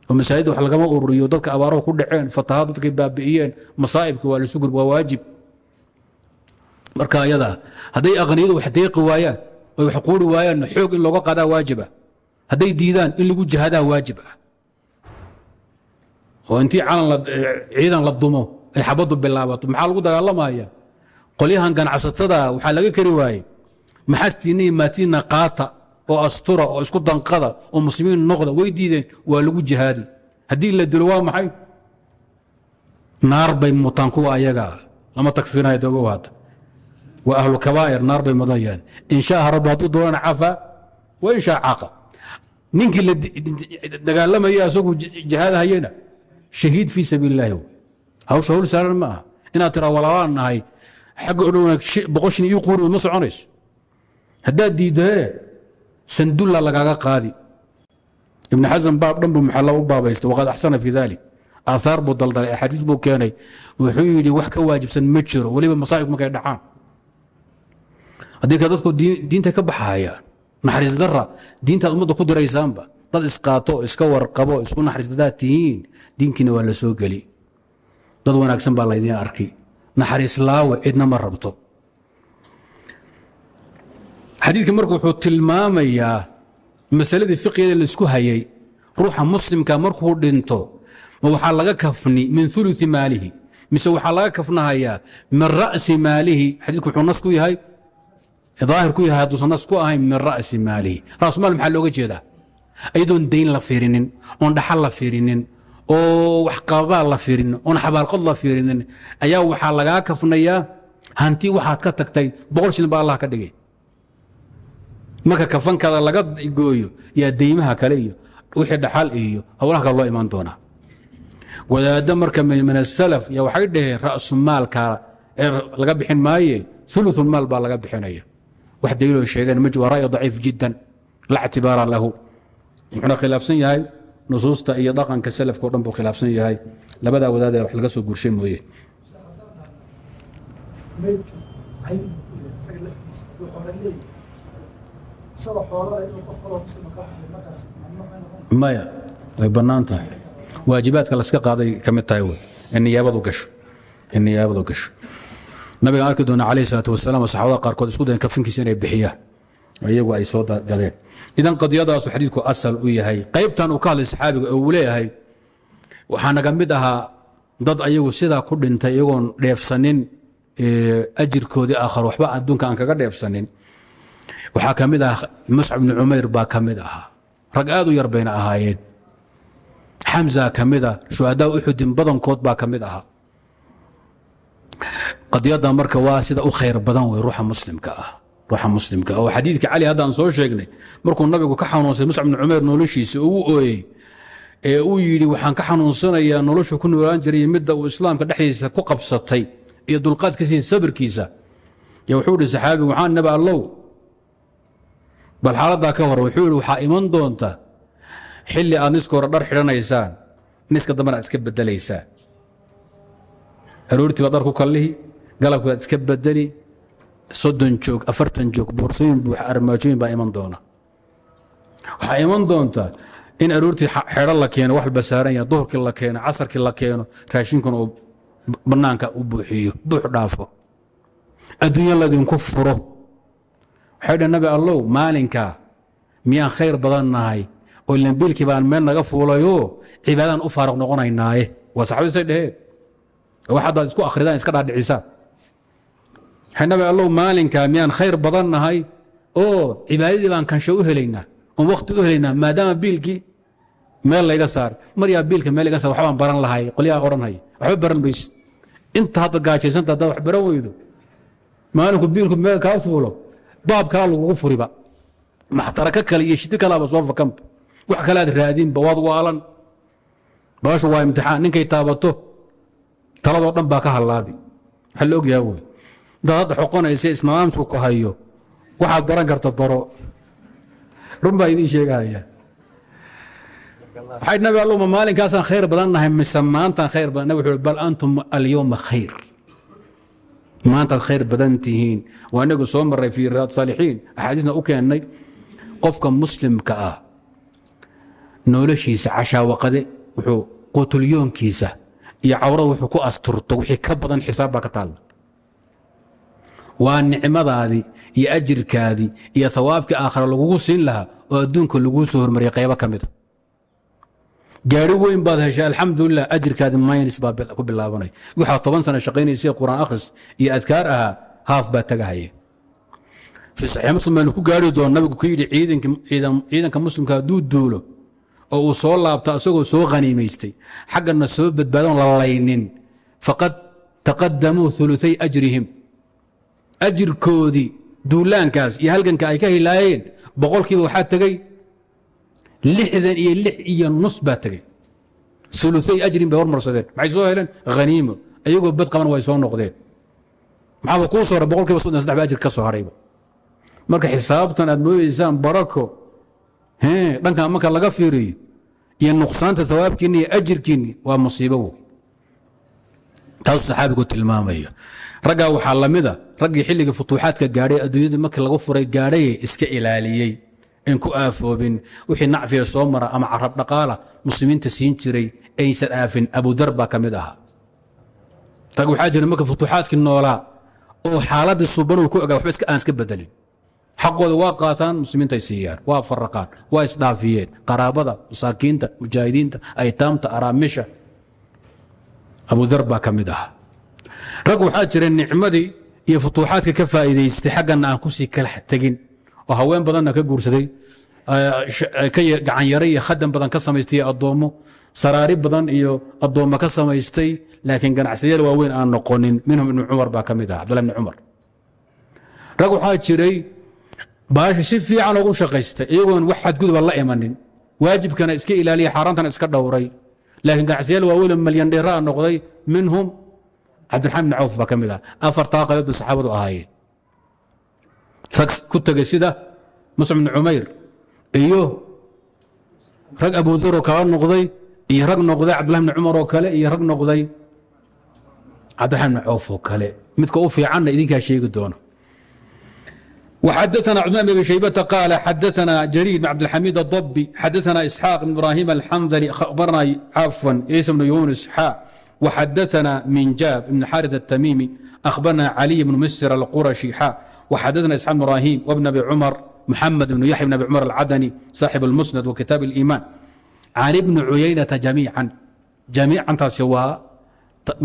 oo masaajidda wax lagama ururiyo dadka abaarahu ku dhaceen fatahaad dadkay baabi'iyeen masaa'ibka waa laisu gurb waa waajib marka ayadaa hadday aqniyadu wax deeqi waayaan oy wax quuri waayaanna xoog in looga qaadaa waajiba ah. hadday diidaan in lagu jihadaa waajib ah oo intii ciidan la dumo ay xabaddu bilaabato maxaa lagu dagaalamaya qolyahan ganacsatada waxaa laga keri waaye maxastiina iyo maatiina qaata oo astura oo isku danqada oo muslimiin noqda way diideen waa lagu jihaadi haddii la dilo waa maxay naar bay mutaan kuwa ayaga lama takfirinayo dogow hadda waa ahlu kabaa'ir naar bay mudayaan in shaaha rabbi hadduu doonana cafa wa in shaa caqa ninkii la dagaalamaya isagu jihaadahayena shahiid fii sabiil w hawsha hawl saalan ma aha inaad tiraa walaalaan nahay xagga o dhowna boqoshin ii quurmid ma soconayso haddaad diiddahee sandulla lagaaga qaadi ibn xasan baab dhanbu maxalla u baabaysta waqad axsana fii daalik aaaar buu daldalay axaadiis buu keenay wuxuu yidhi wax ka waajibsan ma jiro weliba masaa'ib markay dhacaan haddii ka dadku diinta ka baxahayaan naxariis dara diintaad ummadda ku diraysaanba dad isqaato iska warqabo isku naxariis tihiin diinkiina waa la soo geli dad wanaagsan baa laydin arkay naxariis laawe cidna ma rabto xadiidka marka wuxuu tilmaamayaa masaladii fiqiyada laisku hayay ruuxa muslimka markuu dhinto ma waxaa laga kafni min uluثi maalihi mise waxaa laga kafnahayaa min ra'si maalihi xadiidku wuxuu nas ku yahay daahir ku yahay hadduusan naas ku ahayn min ra'si maalihi rasmaal maxaa looga jeedaa iyadoon dayn la fiirinin oon dhaxal la fiirinin oo waxqababaal la fiirinin oon xabaalqod la fiirinin ayaa waxaa lagaa kafnayaa hanti waxaad ka tagtay boqol shilin baa allah ka dhigay marka kafankaada laga gooyo yaa deymaha kale iyo wixii dhaxal iyo howlaha kale loo imaan doonaa wadaadda marka min asalaf yaa waxay dhaheen ra'su maalka laga bixin maaye uluثulmaal baa laga bixinaya wax daliiloo sheegeen ma waa ra'yo daciif jiddan la ctibaara lahu wuxuuna khilaafsan yahay nusuusta iyo dhaqanka salafka o dhan buu khilaafsan yahay labadaa wadaadee wax laga soo gurshay mooye maya way bannaan tahay waajibaadka laska qaaday ka mid tahay niyaabadu gasho nabiga arki doona aley salaat wasalaam oo saxaabada qaarkood isku dayan kafinkiisa inay bixiyaan iyagu ay soo gadeen idan qadiyadaasu xadiidku asal u yahay qaybtan uu ka hadlay saxaabiga oo uu leeyahay waxaa naga mid ahaa dad ayagu sidaa ku dhintay iyagoon dheefsanin ajirkoodii aakhar waxba adduunka aan kaga dheefsanin waxaa ka mid ah muscab bni cumayr baa ka mid ahaa rag aad u yar bayna ahaayeen xamza ka mida ah. shuhadaa uxudin badankood baa ka mid ahaa qadiyadda marka waa sida u khayr badan wey ruuxa muslimka ah ruuxa muslimka oo ah. xadiidka cali haddaan soo sheegnay markuu nabigu ka xanuunsay muscab bni cumeer noloshiisa ugu ooyey ee uu yidhi waxaan ka xanuunsanayaa noloshu ku noolaan jiray midda uu islaamka dhexdiisa ku qabsatay iyo dulqaadkiisa iyo sabirkiisa yaa wuxuu ihi saxaabigu waxaan naba allow bal xaaladdaa ka hore wuxuu ihi waxaa iman doonta xilli aad niska hore dhar xidhanaysaan niska dambana aad iska bedelaysaan aroortiibaad darku kallihi galabkiibaad iska badeli soddon joog afartan joog boorsooyin buuxa armaajooyin baa iman doona waxaa iman doontaa in aroortii xedo la keeno wax basaaran yaha duhurkii la keeno casarkii la keeno raashinkan uu bannaanka u buuxiyo buux dhaafo adduunya laydinku furo waxay dha nabi allow maalinkaa miyaan khayr badan nahay oo lambiilkii baan meel naga fuulayo cibaadaan u faaruq noqonaynaaye waa saxaabadisay dhaheen wax haddaad isku akhridaan iska dhaadhicisaan nabi allow maalinkaa miyaan khayr badan nahay oo cibaadadii baan kansho u helaynaa oon wakhti u helaynaa maadaama biilkii meel layga saaray maryaa biilka meel laga saar waxbaan baran lahay qolyaha odhanhay waxba baran maysid inta hadda gaajaysanta haddaad wax baran weydo maalinku biilku meel kaa fuulo baabkaa lagugu furiba maxtaraka kale iyo shidi kalaaba soo fakanba wax kalaad raadinba waad waalan baashu waa imtixaan ninkay taabato taladoo dhan baa ka hallaabi maxaa la ogyaha wey intaad hadda xoqonaysa islaamsku ku hayo waxaad baran karta baro run baa idiin sheegahaya waxay nabi alluma maalinkaasaan khayr badan nahay mise maantaan khayr badan nabi wuxuu bal antum alyowma khayr maantaad khayr badan tihiin waa inagu soo marray fii riyaad saalixiin axaadiisna u keennay qofka muslimka ah noloshiisa cashaawaqade wuxuu qutulyoonkiisa iyo cawrada wuxuu ku asturto wixii ka badan xisaab baa ka taalla waa nicmadaadii iyo ajirkaadii iyo hawaabkii aakhara lagugu siin lahaa oo adduunka laguu soo hormariyay qaybo ka mida ah. gaari weyn baad heshay alxamdulilah ajirkaadi myns baa ku bilaabanay waxaa toban sana shaqaynaysay quraan akhris iyo adkaar ahaa haaf baa tagahaya fi saxiix muslim baynu ku gaari doon nabigu ku yidhi ciidanka muslimka hadduu duulo oo uu soo laabto asagoo soo haniimaystay xaggana soo badbaadon la laynin faqad taqadamuu uluay ajrihim ajirkoodii duulaankaas iyo halganka ay ka hilaayeen boqolkiiba waxaa tegey lixdan iyo lix iyo nus baa tegey uluay ajrin bay hormarsadeen maxay soo heleen haniimo ayagoo bad qaban way soo noqdeen maxaaba kuu soo boqolkiiba sodon sdeba ajir ka soo harayba marka xisaabtan aad moodaysaan barako dhankaa marka laga fiiriyo iyo nuqsaanta awaabkiinni iyo ajirkiinni waa musiibo taas saxaabigu tilmaamayo raggaa waxaa lamida raggii xilligii futuuxaadka gaadhay adduunyadii markii lagu furay gaadhaye iska ilaaliyey en ku aafoobin wixii nacfiya soo mara ama carab dhaqaala muslimiinta siin jiray aysan aafin abudar baa ka mid ahaa rag waxaa jira marka futuuxaadkii noolaa oo xaaladii subanuu ku ogaa waba aan iska bedelin xaqooda waa qaataan muslimiinta ay siiyaan waa faraqaan waa isdhaafiyeen qaraabada masaakiinta mujaahidiinta aytaamta araamisha abudar baa ka mid ahaa rag waxaa jira nicmadii iyo futuuxaadka ka faa'iidaystay xaggana aan kusii kala tegin oo haween badanna ka guursaday gacanyare iyo khadan badan ka samaystay addoommo saraari badan iyo addoommo ka samaystay laakiin ganacsadayaal waaweyn aan noqonin minhum ibni cumar baa ka mid ah cabdullahi ibni cumar rag waxaa jiray baasha si fiican ugu shaqaystay iyagoon wax xadguduba la imanin waajibkana iska ilaaliya xaaraantana iska dhowray laakiin ganacsiyaal waaweyn malyandheeraa noqday minhum cabdiraxmaan bin cawf baa ka mid ah afartaa qaybad bay saxaabadu ahaayeen rag ku tegay sida muscab bin cumayr iyo rag abudar oo kale noqday iyo rag noqday cabdillahi bin cumar oo kale iyo rag noqday cabdiraxmaan bin cawf oo kale midka u fiicanna idinkaa sheegi doono وxadثna cثman بن abi shaybta قاal xadثna jrيir بن cabdالxamid الضbي xadثna isxاaq بن ibrahim الxandلي abarna cafwan ciisa بن yunis xا وxadثna minjاab بن xاriث الtamimi أhbarna caliي بن msr الquraشhi xا وxadثna isxاq بن ibrahim وبn abi cmr mxamed بn yaحya بn abi cmr الcadني صaaxib الmusند وkitaaب الإiman can ibni cuyaynata jamiican jamiicantaasi waa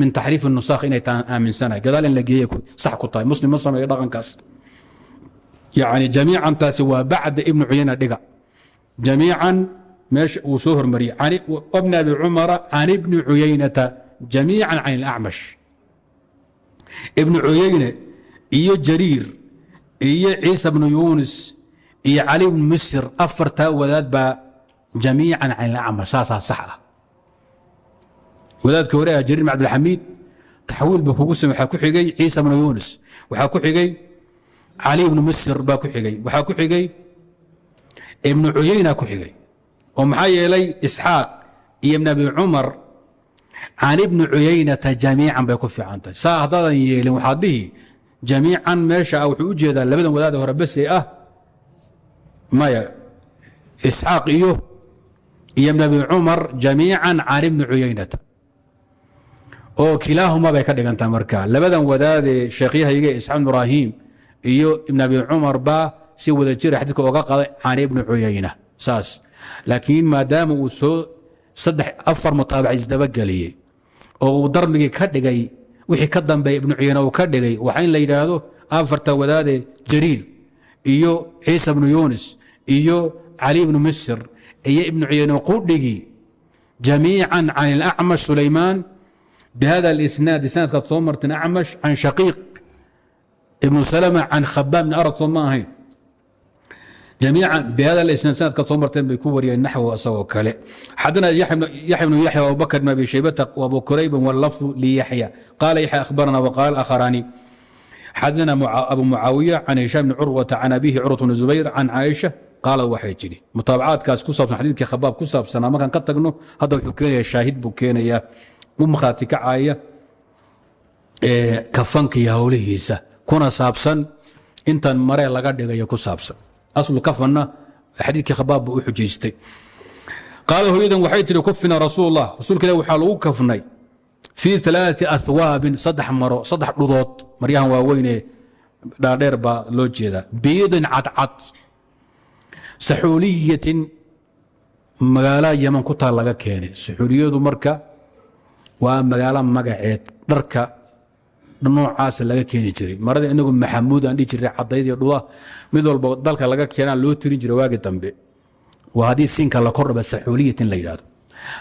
min taxriif الnusakh inay aaminsanay gadaal in la geeye sax ku tahay muslim ma sameeyo dhaqankaas yani jamiican taasi waa bacda ibnu cuyayna dhiga jamiican meesha uu soo hormariyey bn abi cumara can ibni cuyaynata jamiican can اlacmash ibnu cuyayne iyo jariir iyo ciisa bnu yunis iyo cali bnu misr afartaa wadaad baa jamiican can اlacmash saasaa sax ah wadaadka hore ah jariir bn abdilxamiid taxwiil buu kugu same waxaa ku xigay ciisa bnu yunis waxaa ku xigay cali ibnu misr baa ku xigay waxaa ku xigay ibnu cuyayna ku xigay oo maxaa yeelay isxaaq iyo ibn cumar can ibni cuyaynata jamiican bay ku fiican tahay saa haddaadan yeelin waxaad dhihi jamiican meesha ah wuxuu u jeedaa labadan wadaada hore bese ah maya isxaaq iyo iyo ibn cumar jamiican can ibni cuyaynata oo kilaahuma bay ka dhigantaha marka labadan wadaadee sheekhyahayge isxaaq ibraahim iyo ibn abi cumar baa si wada jira xadiidka oga qaday cani ibni cuyayna saas laakiin maadaama uu soo saddex afar mutaabac isdabageliyey oo uu darmigii ka dhigay wixii ka dambeeya ibnu cuyayna uu ka dhigay waxaa in la yidhaahdo afarta wadaade jariil iyo ciisa ibnu yunis iyo cali ibnu misr iyo ibnu cuyayna qudhigii jamiican can ilacmash sulaymaan bihada isnaad isnaadkaad soo marteen acmash can shaqiiq ibnu slma can khabaab bni arad soo ma ahayn jamiica bihada isnaad sanadka soo marteen bay ku wariyeen naxw isagoo kale xadana yaxya bnu yaxya abubakr bn abi shaybata wabu kurayb wاlafظu liyaxya qaala yaxya akhbarana wqaala akharaani xadana abu mucaawiya can hishaam bni curwata can abihi curwat bni zubayr can caaisha qaala waxay tidhi mutaabacaadkaas ku saabsan xadiidkii khabaab ku saabsanaa markaan ka tagno hadda wuxuu keenaya shaahid buu keenayaa u makhraati kacaaya kafanka iyo howlihiisa kuna saabsan intan mare laga dhigay ku saabsan aslkafanna xadiikii khabaab buu u xujaystay qaala hooyadan waxay tihi kufina rasuulallah rasuulka ilah waxaa lagu kafnay fii alaai ahwaabin saddex maro saddex dhudood maryahan waaweynee dhaadheer baa loo jeedaa biidin cadcad saxuuliyatin magaalaa yaman ku taal laga keenay saxuuliyadu marka waa magaalo magaceed dharka noocaasa laga keeni jiray marada inagu maxamuud aan dhihi jirray cadayd iyo mid walba dalka laga keenaa loo tirin jiray waagi dambe waa haddii siinka la kordhaba saxuuliyat la yidhaahdo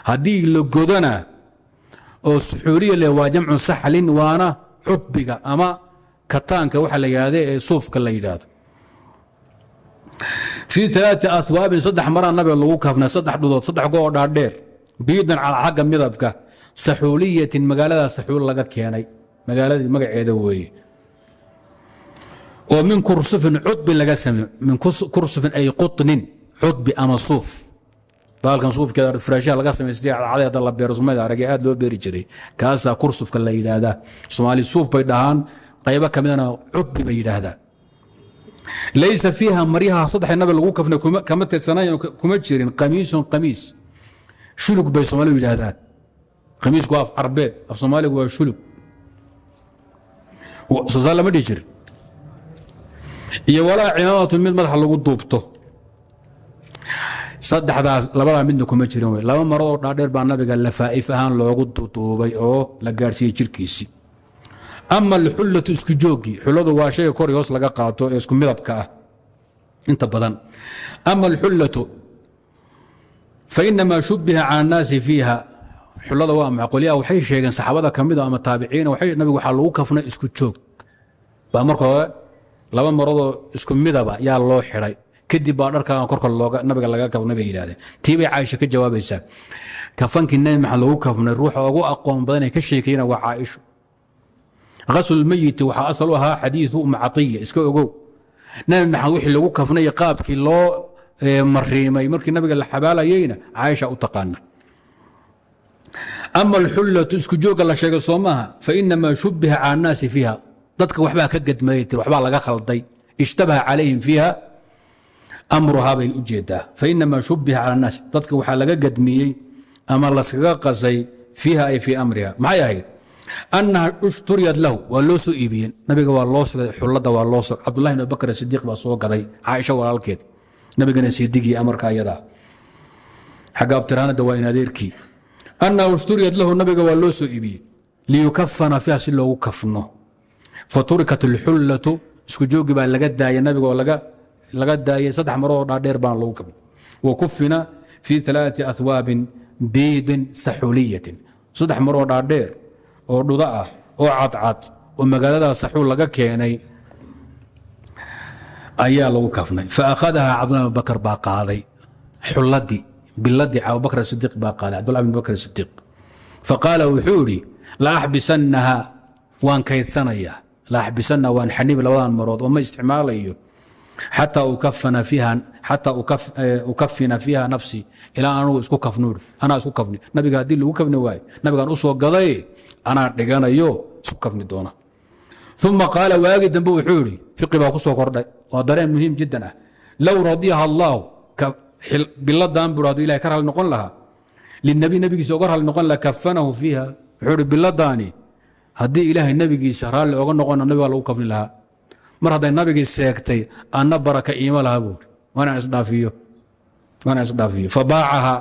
haddii la godana oo saxuuliya le waa jamcu saxlin waana xubbiga ama kataanka waxa la yidhaahda ee suufka la yidhaahdo fii alaai awaabin saddex maraa nabiga lagu kaafnay saddex dhudood saddex gooo dhaadheer biidan calaa xagga midabka saxuuliyatin magaaladaa saxuul laga keenay magaaladii magaceeda weeye oo min kursufin cudbi laga sameyo min kursufin ay quطnin cudbi ama suuf baalkan suufkeeda firaashaha laga samaystay cadceeda la beero soomaalida aragee aad loo beeri jiray kaasaa kursufka la yidhaahdaa soomaali suuf bay dhahaan qaybo ka midana cudbi bay yidhaahdaa laysa fiiha maryaha saddex nabi lagu kafnay kama tirsanayn kuma jirin qamiisun qamiis shulug bay soomaalidu yidhaahdaan qamiisku af carbeed af soomaaligu waa shulug soosaar lama dhihi jirin iyo walaa cimaamatu mid madaxa lagu duubto saddexdaas labadaa midna kuma jirin wey laba oo dhaadheer baa nabiga lafaa'if ahaan loogu duduubay oo la gaadhsiiyey jirkiisii ama alxullatu isku jooggii xulladu waa shayga kor iyo hoos laga qaato ee isku midabka ah inta badan ama alxullatu fa inamaa shubbiha cala annaasi fiiha xulada waa maxay qolyaha waxay sheegeen saxaabada ka mida ah ama taabiciina nabigu waxaa lagu kafnay isku joog baa marka hore laba maradoo isku midaba yaa loo xidhay kadib baa dharkan korka nabiga laga kafnay bay yidhahdeen tii bay caaisha ka jawaabaysaa kafankii nebi maxamed lagu kafnay ruuxa ugu aqoon badan ee ka sheekayna waa caaisho haslulmeyiti waxaa asal u ahaa xadiiu macaiya iska ogow nebi maxamed wixii lagu kafnay qaabkii loo eh, mariimay markii nabiga la xabaalayeyna caaisha u taqaana ama alxullatu isku joogga la sheegay soo fa inamaa shubbiha cala annaasi fiiha dadka waxbaa ka gadmaday tir waxbaa laga khalday ishtabaha calayhim fiiha amruhaa bay u jeedaa fainamaa shubbiha cala annaasi dadka waxaa laga gadmiyey ama laskaga qasay fiiha ay fii amriha maxay ahayd annaha ushturiyad lahu waa loo soo iibiyeen nabiga waa loo sogay xullada waa loo sogay cabdullahi bin abubakar sidiiq baa soo gaday caaisha walaalkeed nabigana siidigii amarka ayadaa xagga abtirhaanada waa in أنhu اshturiyat lahu nabiga waa loo soo iibiyey liyukafana fiiha si loogu kafno faturikat اlxullaةu isku joogi baa laga daayay nabigoo laga daayay saddex maroo dhaadheer baana lagu kafnay wa kufina fii ثalaaثi ahwaabin biidin saxuuliyatin saddex maroo dhaadheer oo dhuda ah oo cadcad oo magaaladaa saxuul laga keenay ayaa lagu kafnay faأkhadaha cabdullah bakr baa qaaday xulladii biladii abubakr sidiiq baa qaaday cbdullah bn abubakr sidiiq fa qaala wuxuu idhi laaxbisannaha waan kaydsanaya laaxbisannaha waan xanibi labadan marood oo ma isticmaalayo xataa eh, ukafina fiiha nafsii ilaa anugu isku kafnuuri anaa isku kafni nabiga haddii lagu kafni waayo nabigaan u gaday anaa dhiganayo isku kafni doona uma qaala waagii dambe wuxuu idhi fiqi baa ku kordhay waa dareen muhiim jiddan ah low radiyaha allaahu biladan buu haduu ilahay ka raalli noqon lahaa linabi nabigiisa oga raalli noqon lahaa kafanahu fiiha wuxuu hi biladaani haddii ilaahay nabigiisa raalli oga noqona nabigaa lagu kafni lahaa mar hadday nabigii seegtay anna baraka iima lahaa buui waanaan isdhaafiyo fabaacaha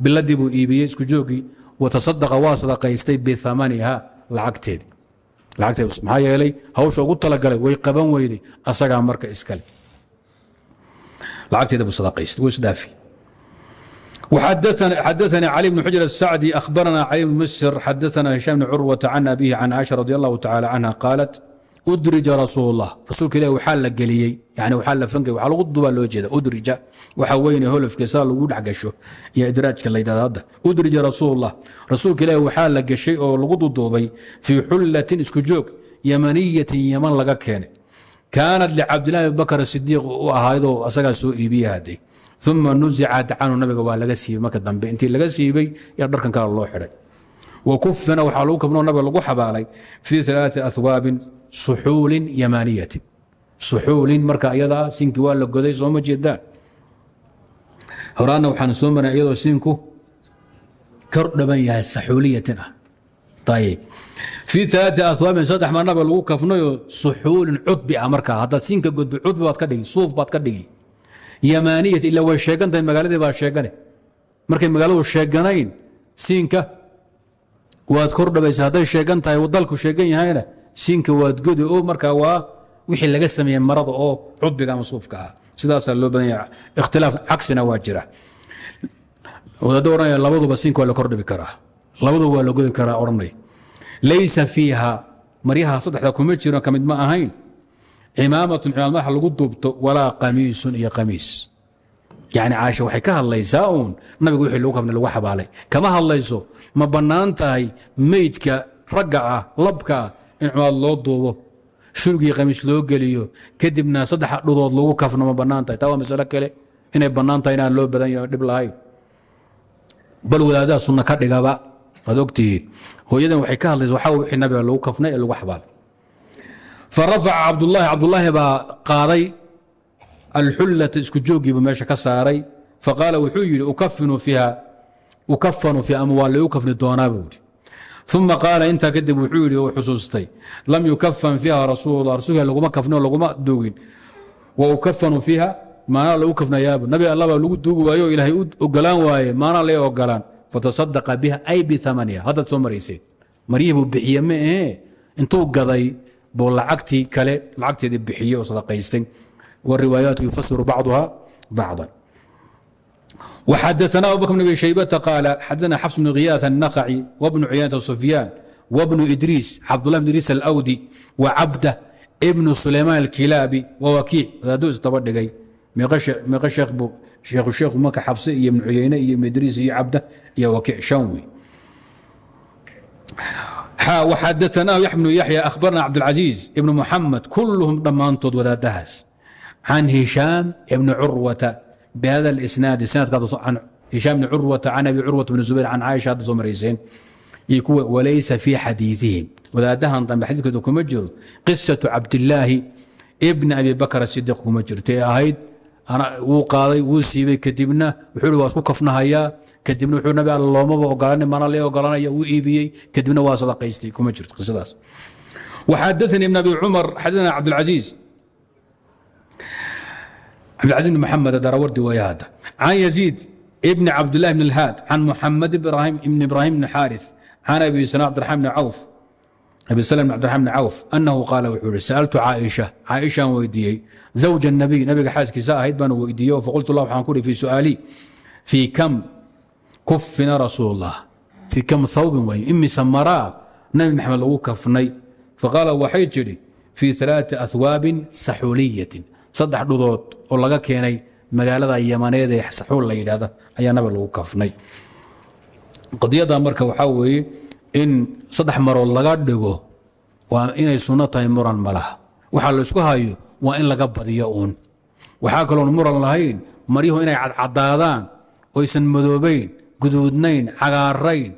biladii buu iibiyey isku joogii watasadaqa waa sadaqaystay biamaniha lacagteedii lacagteed maxaa yeelay hawsha ugu talagalay way qaban weyday asagaa marka iskale lacagteeda buu sadaqaystay wuu isdhaafi xadaثnي بن xujر الsacdي أhbarna cلي بن msr isku joog yamaniyatin yaman laga keenay kaanad licabdilahi bakr sidiiq u ahaydoo asagaa soo iibiya haday uma nuzicat canhu nabiga waa laga siibay marka dambe intii laga siibay ya dharkan kale loo xidhay wa kufina waxaa lagu kafnoo nabiga lagu xabaalay fii alaaati ahwaabin suxuulin yamaaniyatin suxuulin marka iyadaa sinki waa la goday sooma jeedaan horaana waxaan soo marnay iyadoo sinku ka dhaban yahay saxuuliyatin ah ayb fii aaai awaamin saddex marnaba lagu kafnayo suxuulin cudbi ah markaa haddaad siinka gudbi cudbi baad ka dhigi suuf baad ka dhigi yamaaniyat ila way sheegan tahay magaaladii baa sheegane markay magaaladu sheeganayn siinka waad kor dhabaysa hadday sheegan tahay dalku sheegan yahayna siinka waad godi oo markaa waa wixii laga sameeyey marada oo cudbiga ama suufka ah sidaasaa loo badan yaha ikhtilaaf cagsina waa jira wadaada ohanaya labaduba siinka waa la kordhibi karaa labadu waa la godi karaa odhanay laysa fiiha maryaha saddexda kuma jiro ka mid ma ahayn cimaamatun cimaamadaha lagu duubto walaa qamiisun iyo qamiis yani caasha waxay ka hadlaysaa uun nabiga wixii logu kabni lagu xabaalay kama hadlayso ma bannaan tahay meydka ragga ah labka ah in cimaamad loo duubo shurgii qamiis loo geliyo kadibna saddexa dhudood lagu kafno ma bannaan tahay taa waa masalo kale inay bannaan tahay inaan loo badan yaho dhib lahayn bal wadaadaha sunna ka dhigaba waad ogtihiin hooyadan waxay ka hadlaysa waxaa wixii nabiga lagu kafnay ee lagu xabaalay fa rafaca cabdullaahi cabdullaahi baa qaaday alxullata isku jooggiibu meesha ka saaray fa qaala wuxuu yidhi ukafinu fiiha ukafanu fii amwaal lagu kafni doonaa buu yidhi uma qaala intaa kadib wuxuu yidhi u xusuustay lam yukafan fiiha rasuulula rasulka laguma kafnio laguma duugin wa ukafanu fiiha maanaa lagu kafnayaaba nabi allah baa lagu duugi waayo ilaahay u ogolaan waaye maanaa lay ogolaan fatasadaqa biha ay biamaniha haddaad soo marayseed maryihii buu bixiye ma ahee intuu gaday buu lacagtii kale lacagteedii bixiye oo sadaqaystay wariwaayaatu yufasiru bacduha bacdan وxadثna abu bkr بن abi شhaybةa قاaل xadna بن غyاث النخعي وبن cyaنة سفyاn وبن إdrيis cabdالله بن idrيis الأwdي وcabdة بن سulayman الكilاabi وwakيic wadaado isdaba dhigay meeq sheekh buu sheekhu sheekhu marka xabse iyo ibnu cuyeyne iyo ibnu idriis iyo cabda iyo wakiic shanwi وxadaثnah yaح بن yaحyى أhbarna cabdالcaزيiز ibn muxamed kulهum dhammaantood wadaadahaas can hishaam ibni curwata bhada اsnaadi snaadkaashishaam bni curwata can abi curwata bn zubayr can caaisha hadda soo marayseen iyo kuwa walaysa fii xadiiثihim wadaadahan dambe xadiidkooda kuma jiro qisaةu cabdilaahi bni abi bakr الsidiiq kuma jirto ee ahayd wuu qaaday wuu siibay kadibna wuxuu waa isku kafnahayaa kadibna wuxuu nabi alla loomaba ogolan mana lee wuu iibiyey kadibna waa sadaqaystay kuma jirto qisadaas وxadaثnي بن أbي cmر xadna cabdالعaزيiز cabdالعaزيز بن محamed darawardi waaya hadda can يزيid بn cabdاللahi بن الhaad can محamed ibrahim بn ibrahim بn xاariث can أbi سنa cbdiرحman بn cawf abi slm bdiraman bn cawf anahu qaal wuxuu ihi sa'altu caaisha caaishaan weydiiyey zawja nabiy nabiga xaaskiisa ahayd baan weydiiye o faqultu lah waxaan ku uhi fii su'aalii fii kam kufina rasuul fii kam hawbin wey imise maraa nabi maxamed lagu kafnay faqaala waxay tidhi fii ثalaaثi ahwaabin saxuuliyatin saddex dhudood oo laga keenay magaalada yamaneed ee saxuul la yidhaahda ayaa nabiga lagu kafnay qadiyada marka waxaa weeye in saddex marood laga dhigo waa inay sunno tahay muran ma laha waxaa laysku hayo waa in laga badiyo uun waxaa kaloon muran lahayn maryuhu inay cadcadaadaan oysan madoobayn guduudnayn cagaarayn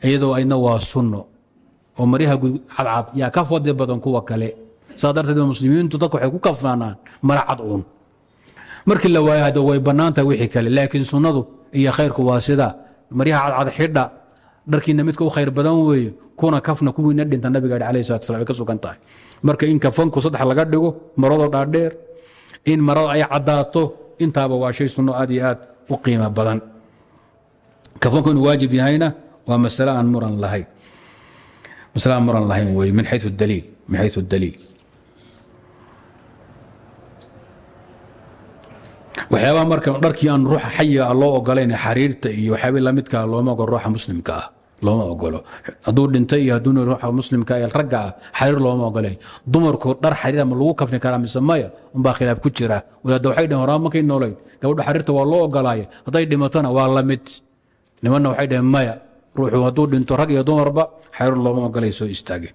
iyadoo aydna waa sunno oo maryaha cadcad yaa ka fadli badan kuwa kale saa darteed muslimiintu dadku waxay ku kafaanaan mara cad uun markii la waayo way bannaantahay wixii kale laakiin sunnadu iyo khayrku waa sida maryaha cadcad xidha dharkiina midka u khayr badan weeye kuna kafna kuwiina dhinta nabiga ale slat way ka sugan tahay marka in kafanku saddex laga dhigo marado dhaadheer in marada ay caddaato intaaba waa shay sunno aad iyo aad u qiimo badan kafanku inuu waajib yahayna waa masale aan muran lahayn masale aan muran lahayn weye min xayu daliil min xayu daliil waxyaabaha marka dharkii aan ruuxa xayiga loo ogolayn xariirta iyo waxyaabihii lamidkaa ah, looma ogo ruuxa muslimka ah looma ogolo hadduu dhintay iyo hadduu ruuxa muslimka ee ragga ah xariir looma ogolay dumarku dhar xariira ma lagu kafni karaa mise maya unbaa khilaaf ku jira wadaadda waxay dhaheen horaa markay noolayd gabadha xariirta waa loo ogolaaya hadday dhimatana waa la mid nimanna waxay dhaheen maya ruuxu hadduu dhinto rag iyo dumarba xariir looma ogolay soo istaage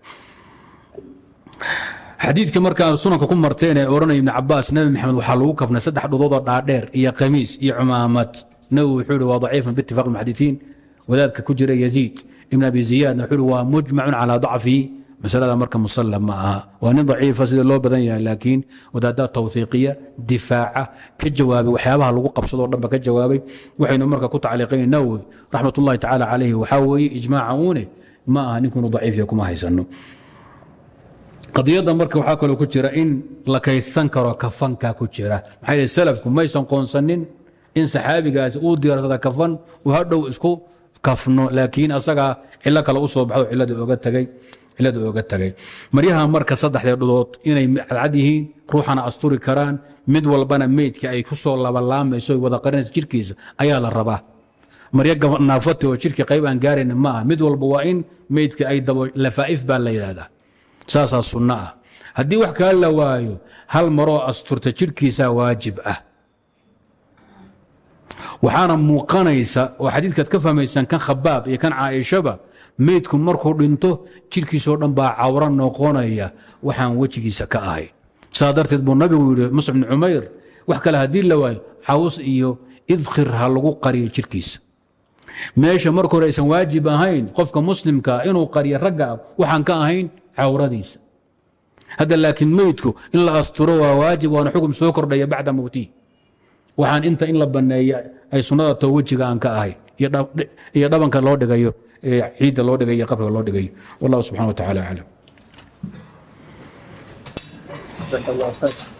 xadiidka markaa sunanka ku marteen ee odhanaya ibni cabaas nabi maxamed waxaa lagu kafnay saddex dhudoodoo dhaadheer iyo khamiis iyo cumaamad nabi wuxuu yihi waa daciifan biitifaaq muxadiiin wadaadka ku jira yaziid ibn abi ziyaadna wuxuu waa mujmacun calaa dacfihi masalada marka musalla ma aha waa nin daciifa sida loo badan yahay laakiin wadaaddaa tawhiiqiya difaaca ka jawaabay waxyaabaha lagu qabsadoo dhanba ka jawaabay waxaynu marka ku tacliiqayn nawowi raxmat ullahi tacaala calayhi waxaa weeye ijmaaca uune ma aha ninkunu daciifiya kuma haysano qadiyadda marka waxaa kaloo ku jira in la kaydsan karo kafanka ku jira maxaa salafku maysan qoonsanin in saxaabigaasi uu diyarsada kafan uu hadhow isku kafno laakiin asagaa cilo kale u baxdo cilada oga tagay maryaha marka saddexdee dhudood inay cadcad yihiin ruuxana asturi karaan mid walbana meydka ay ku soo labalaamayso wada qarinaysa jirkiisa ayaa la rabaa maryanaafati oo jirki qayb aan gaarayn maaha mid walba waa in meydka ay dabo lafaaif baa la yidhaahdaa saasaa sunno ah haddii wax kaa la waayo hal maroo asturta jirkiisa waajib ah waxaana muuqanaysa oo xadiidkaad ka fahmaysaan kan khabaab iyo kan caaishaba meydku markuu dhinto jirkiisoo dhan baa cawro noqonaya waxaan wejigiisa ka ahayn saa darteed buu nabigu yidhi musx bn cumayr wax kale haddii la waayo xaws iyo idkhir ha lagu qariyo jirkiisa meesha marka hore aysan waajib ahayn qofka muslimka inuu qariyo ragga waxaan ka ahayn cawradiisa hadda laakiin meydku in la asturo waa waajib waana xukun soo kordhaya bacda mowtihi waxaan inta in la baneeya ay sunada to wejiga aan ka ahay iyo dhabanka loo dhigayo ciidda loo dhigayo iyo qabriga loo dhigayo wallahu subxana wa tacala aclam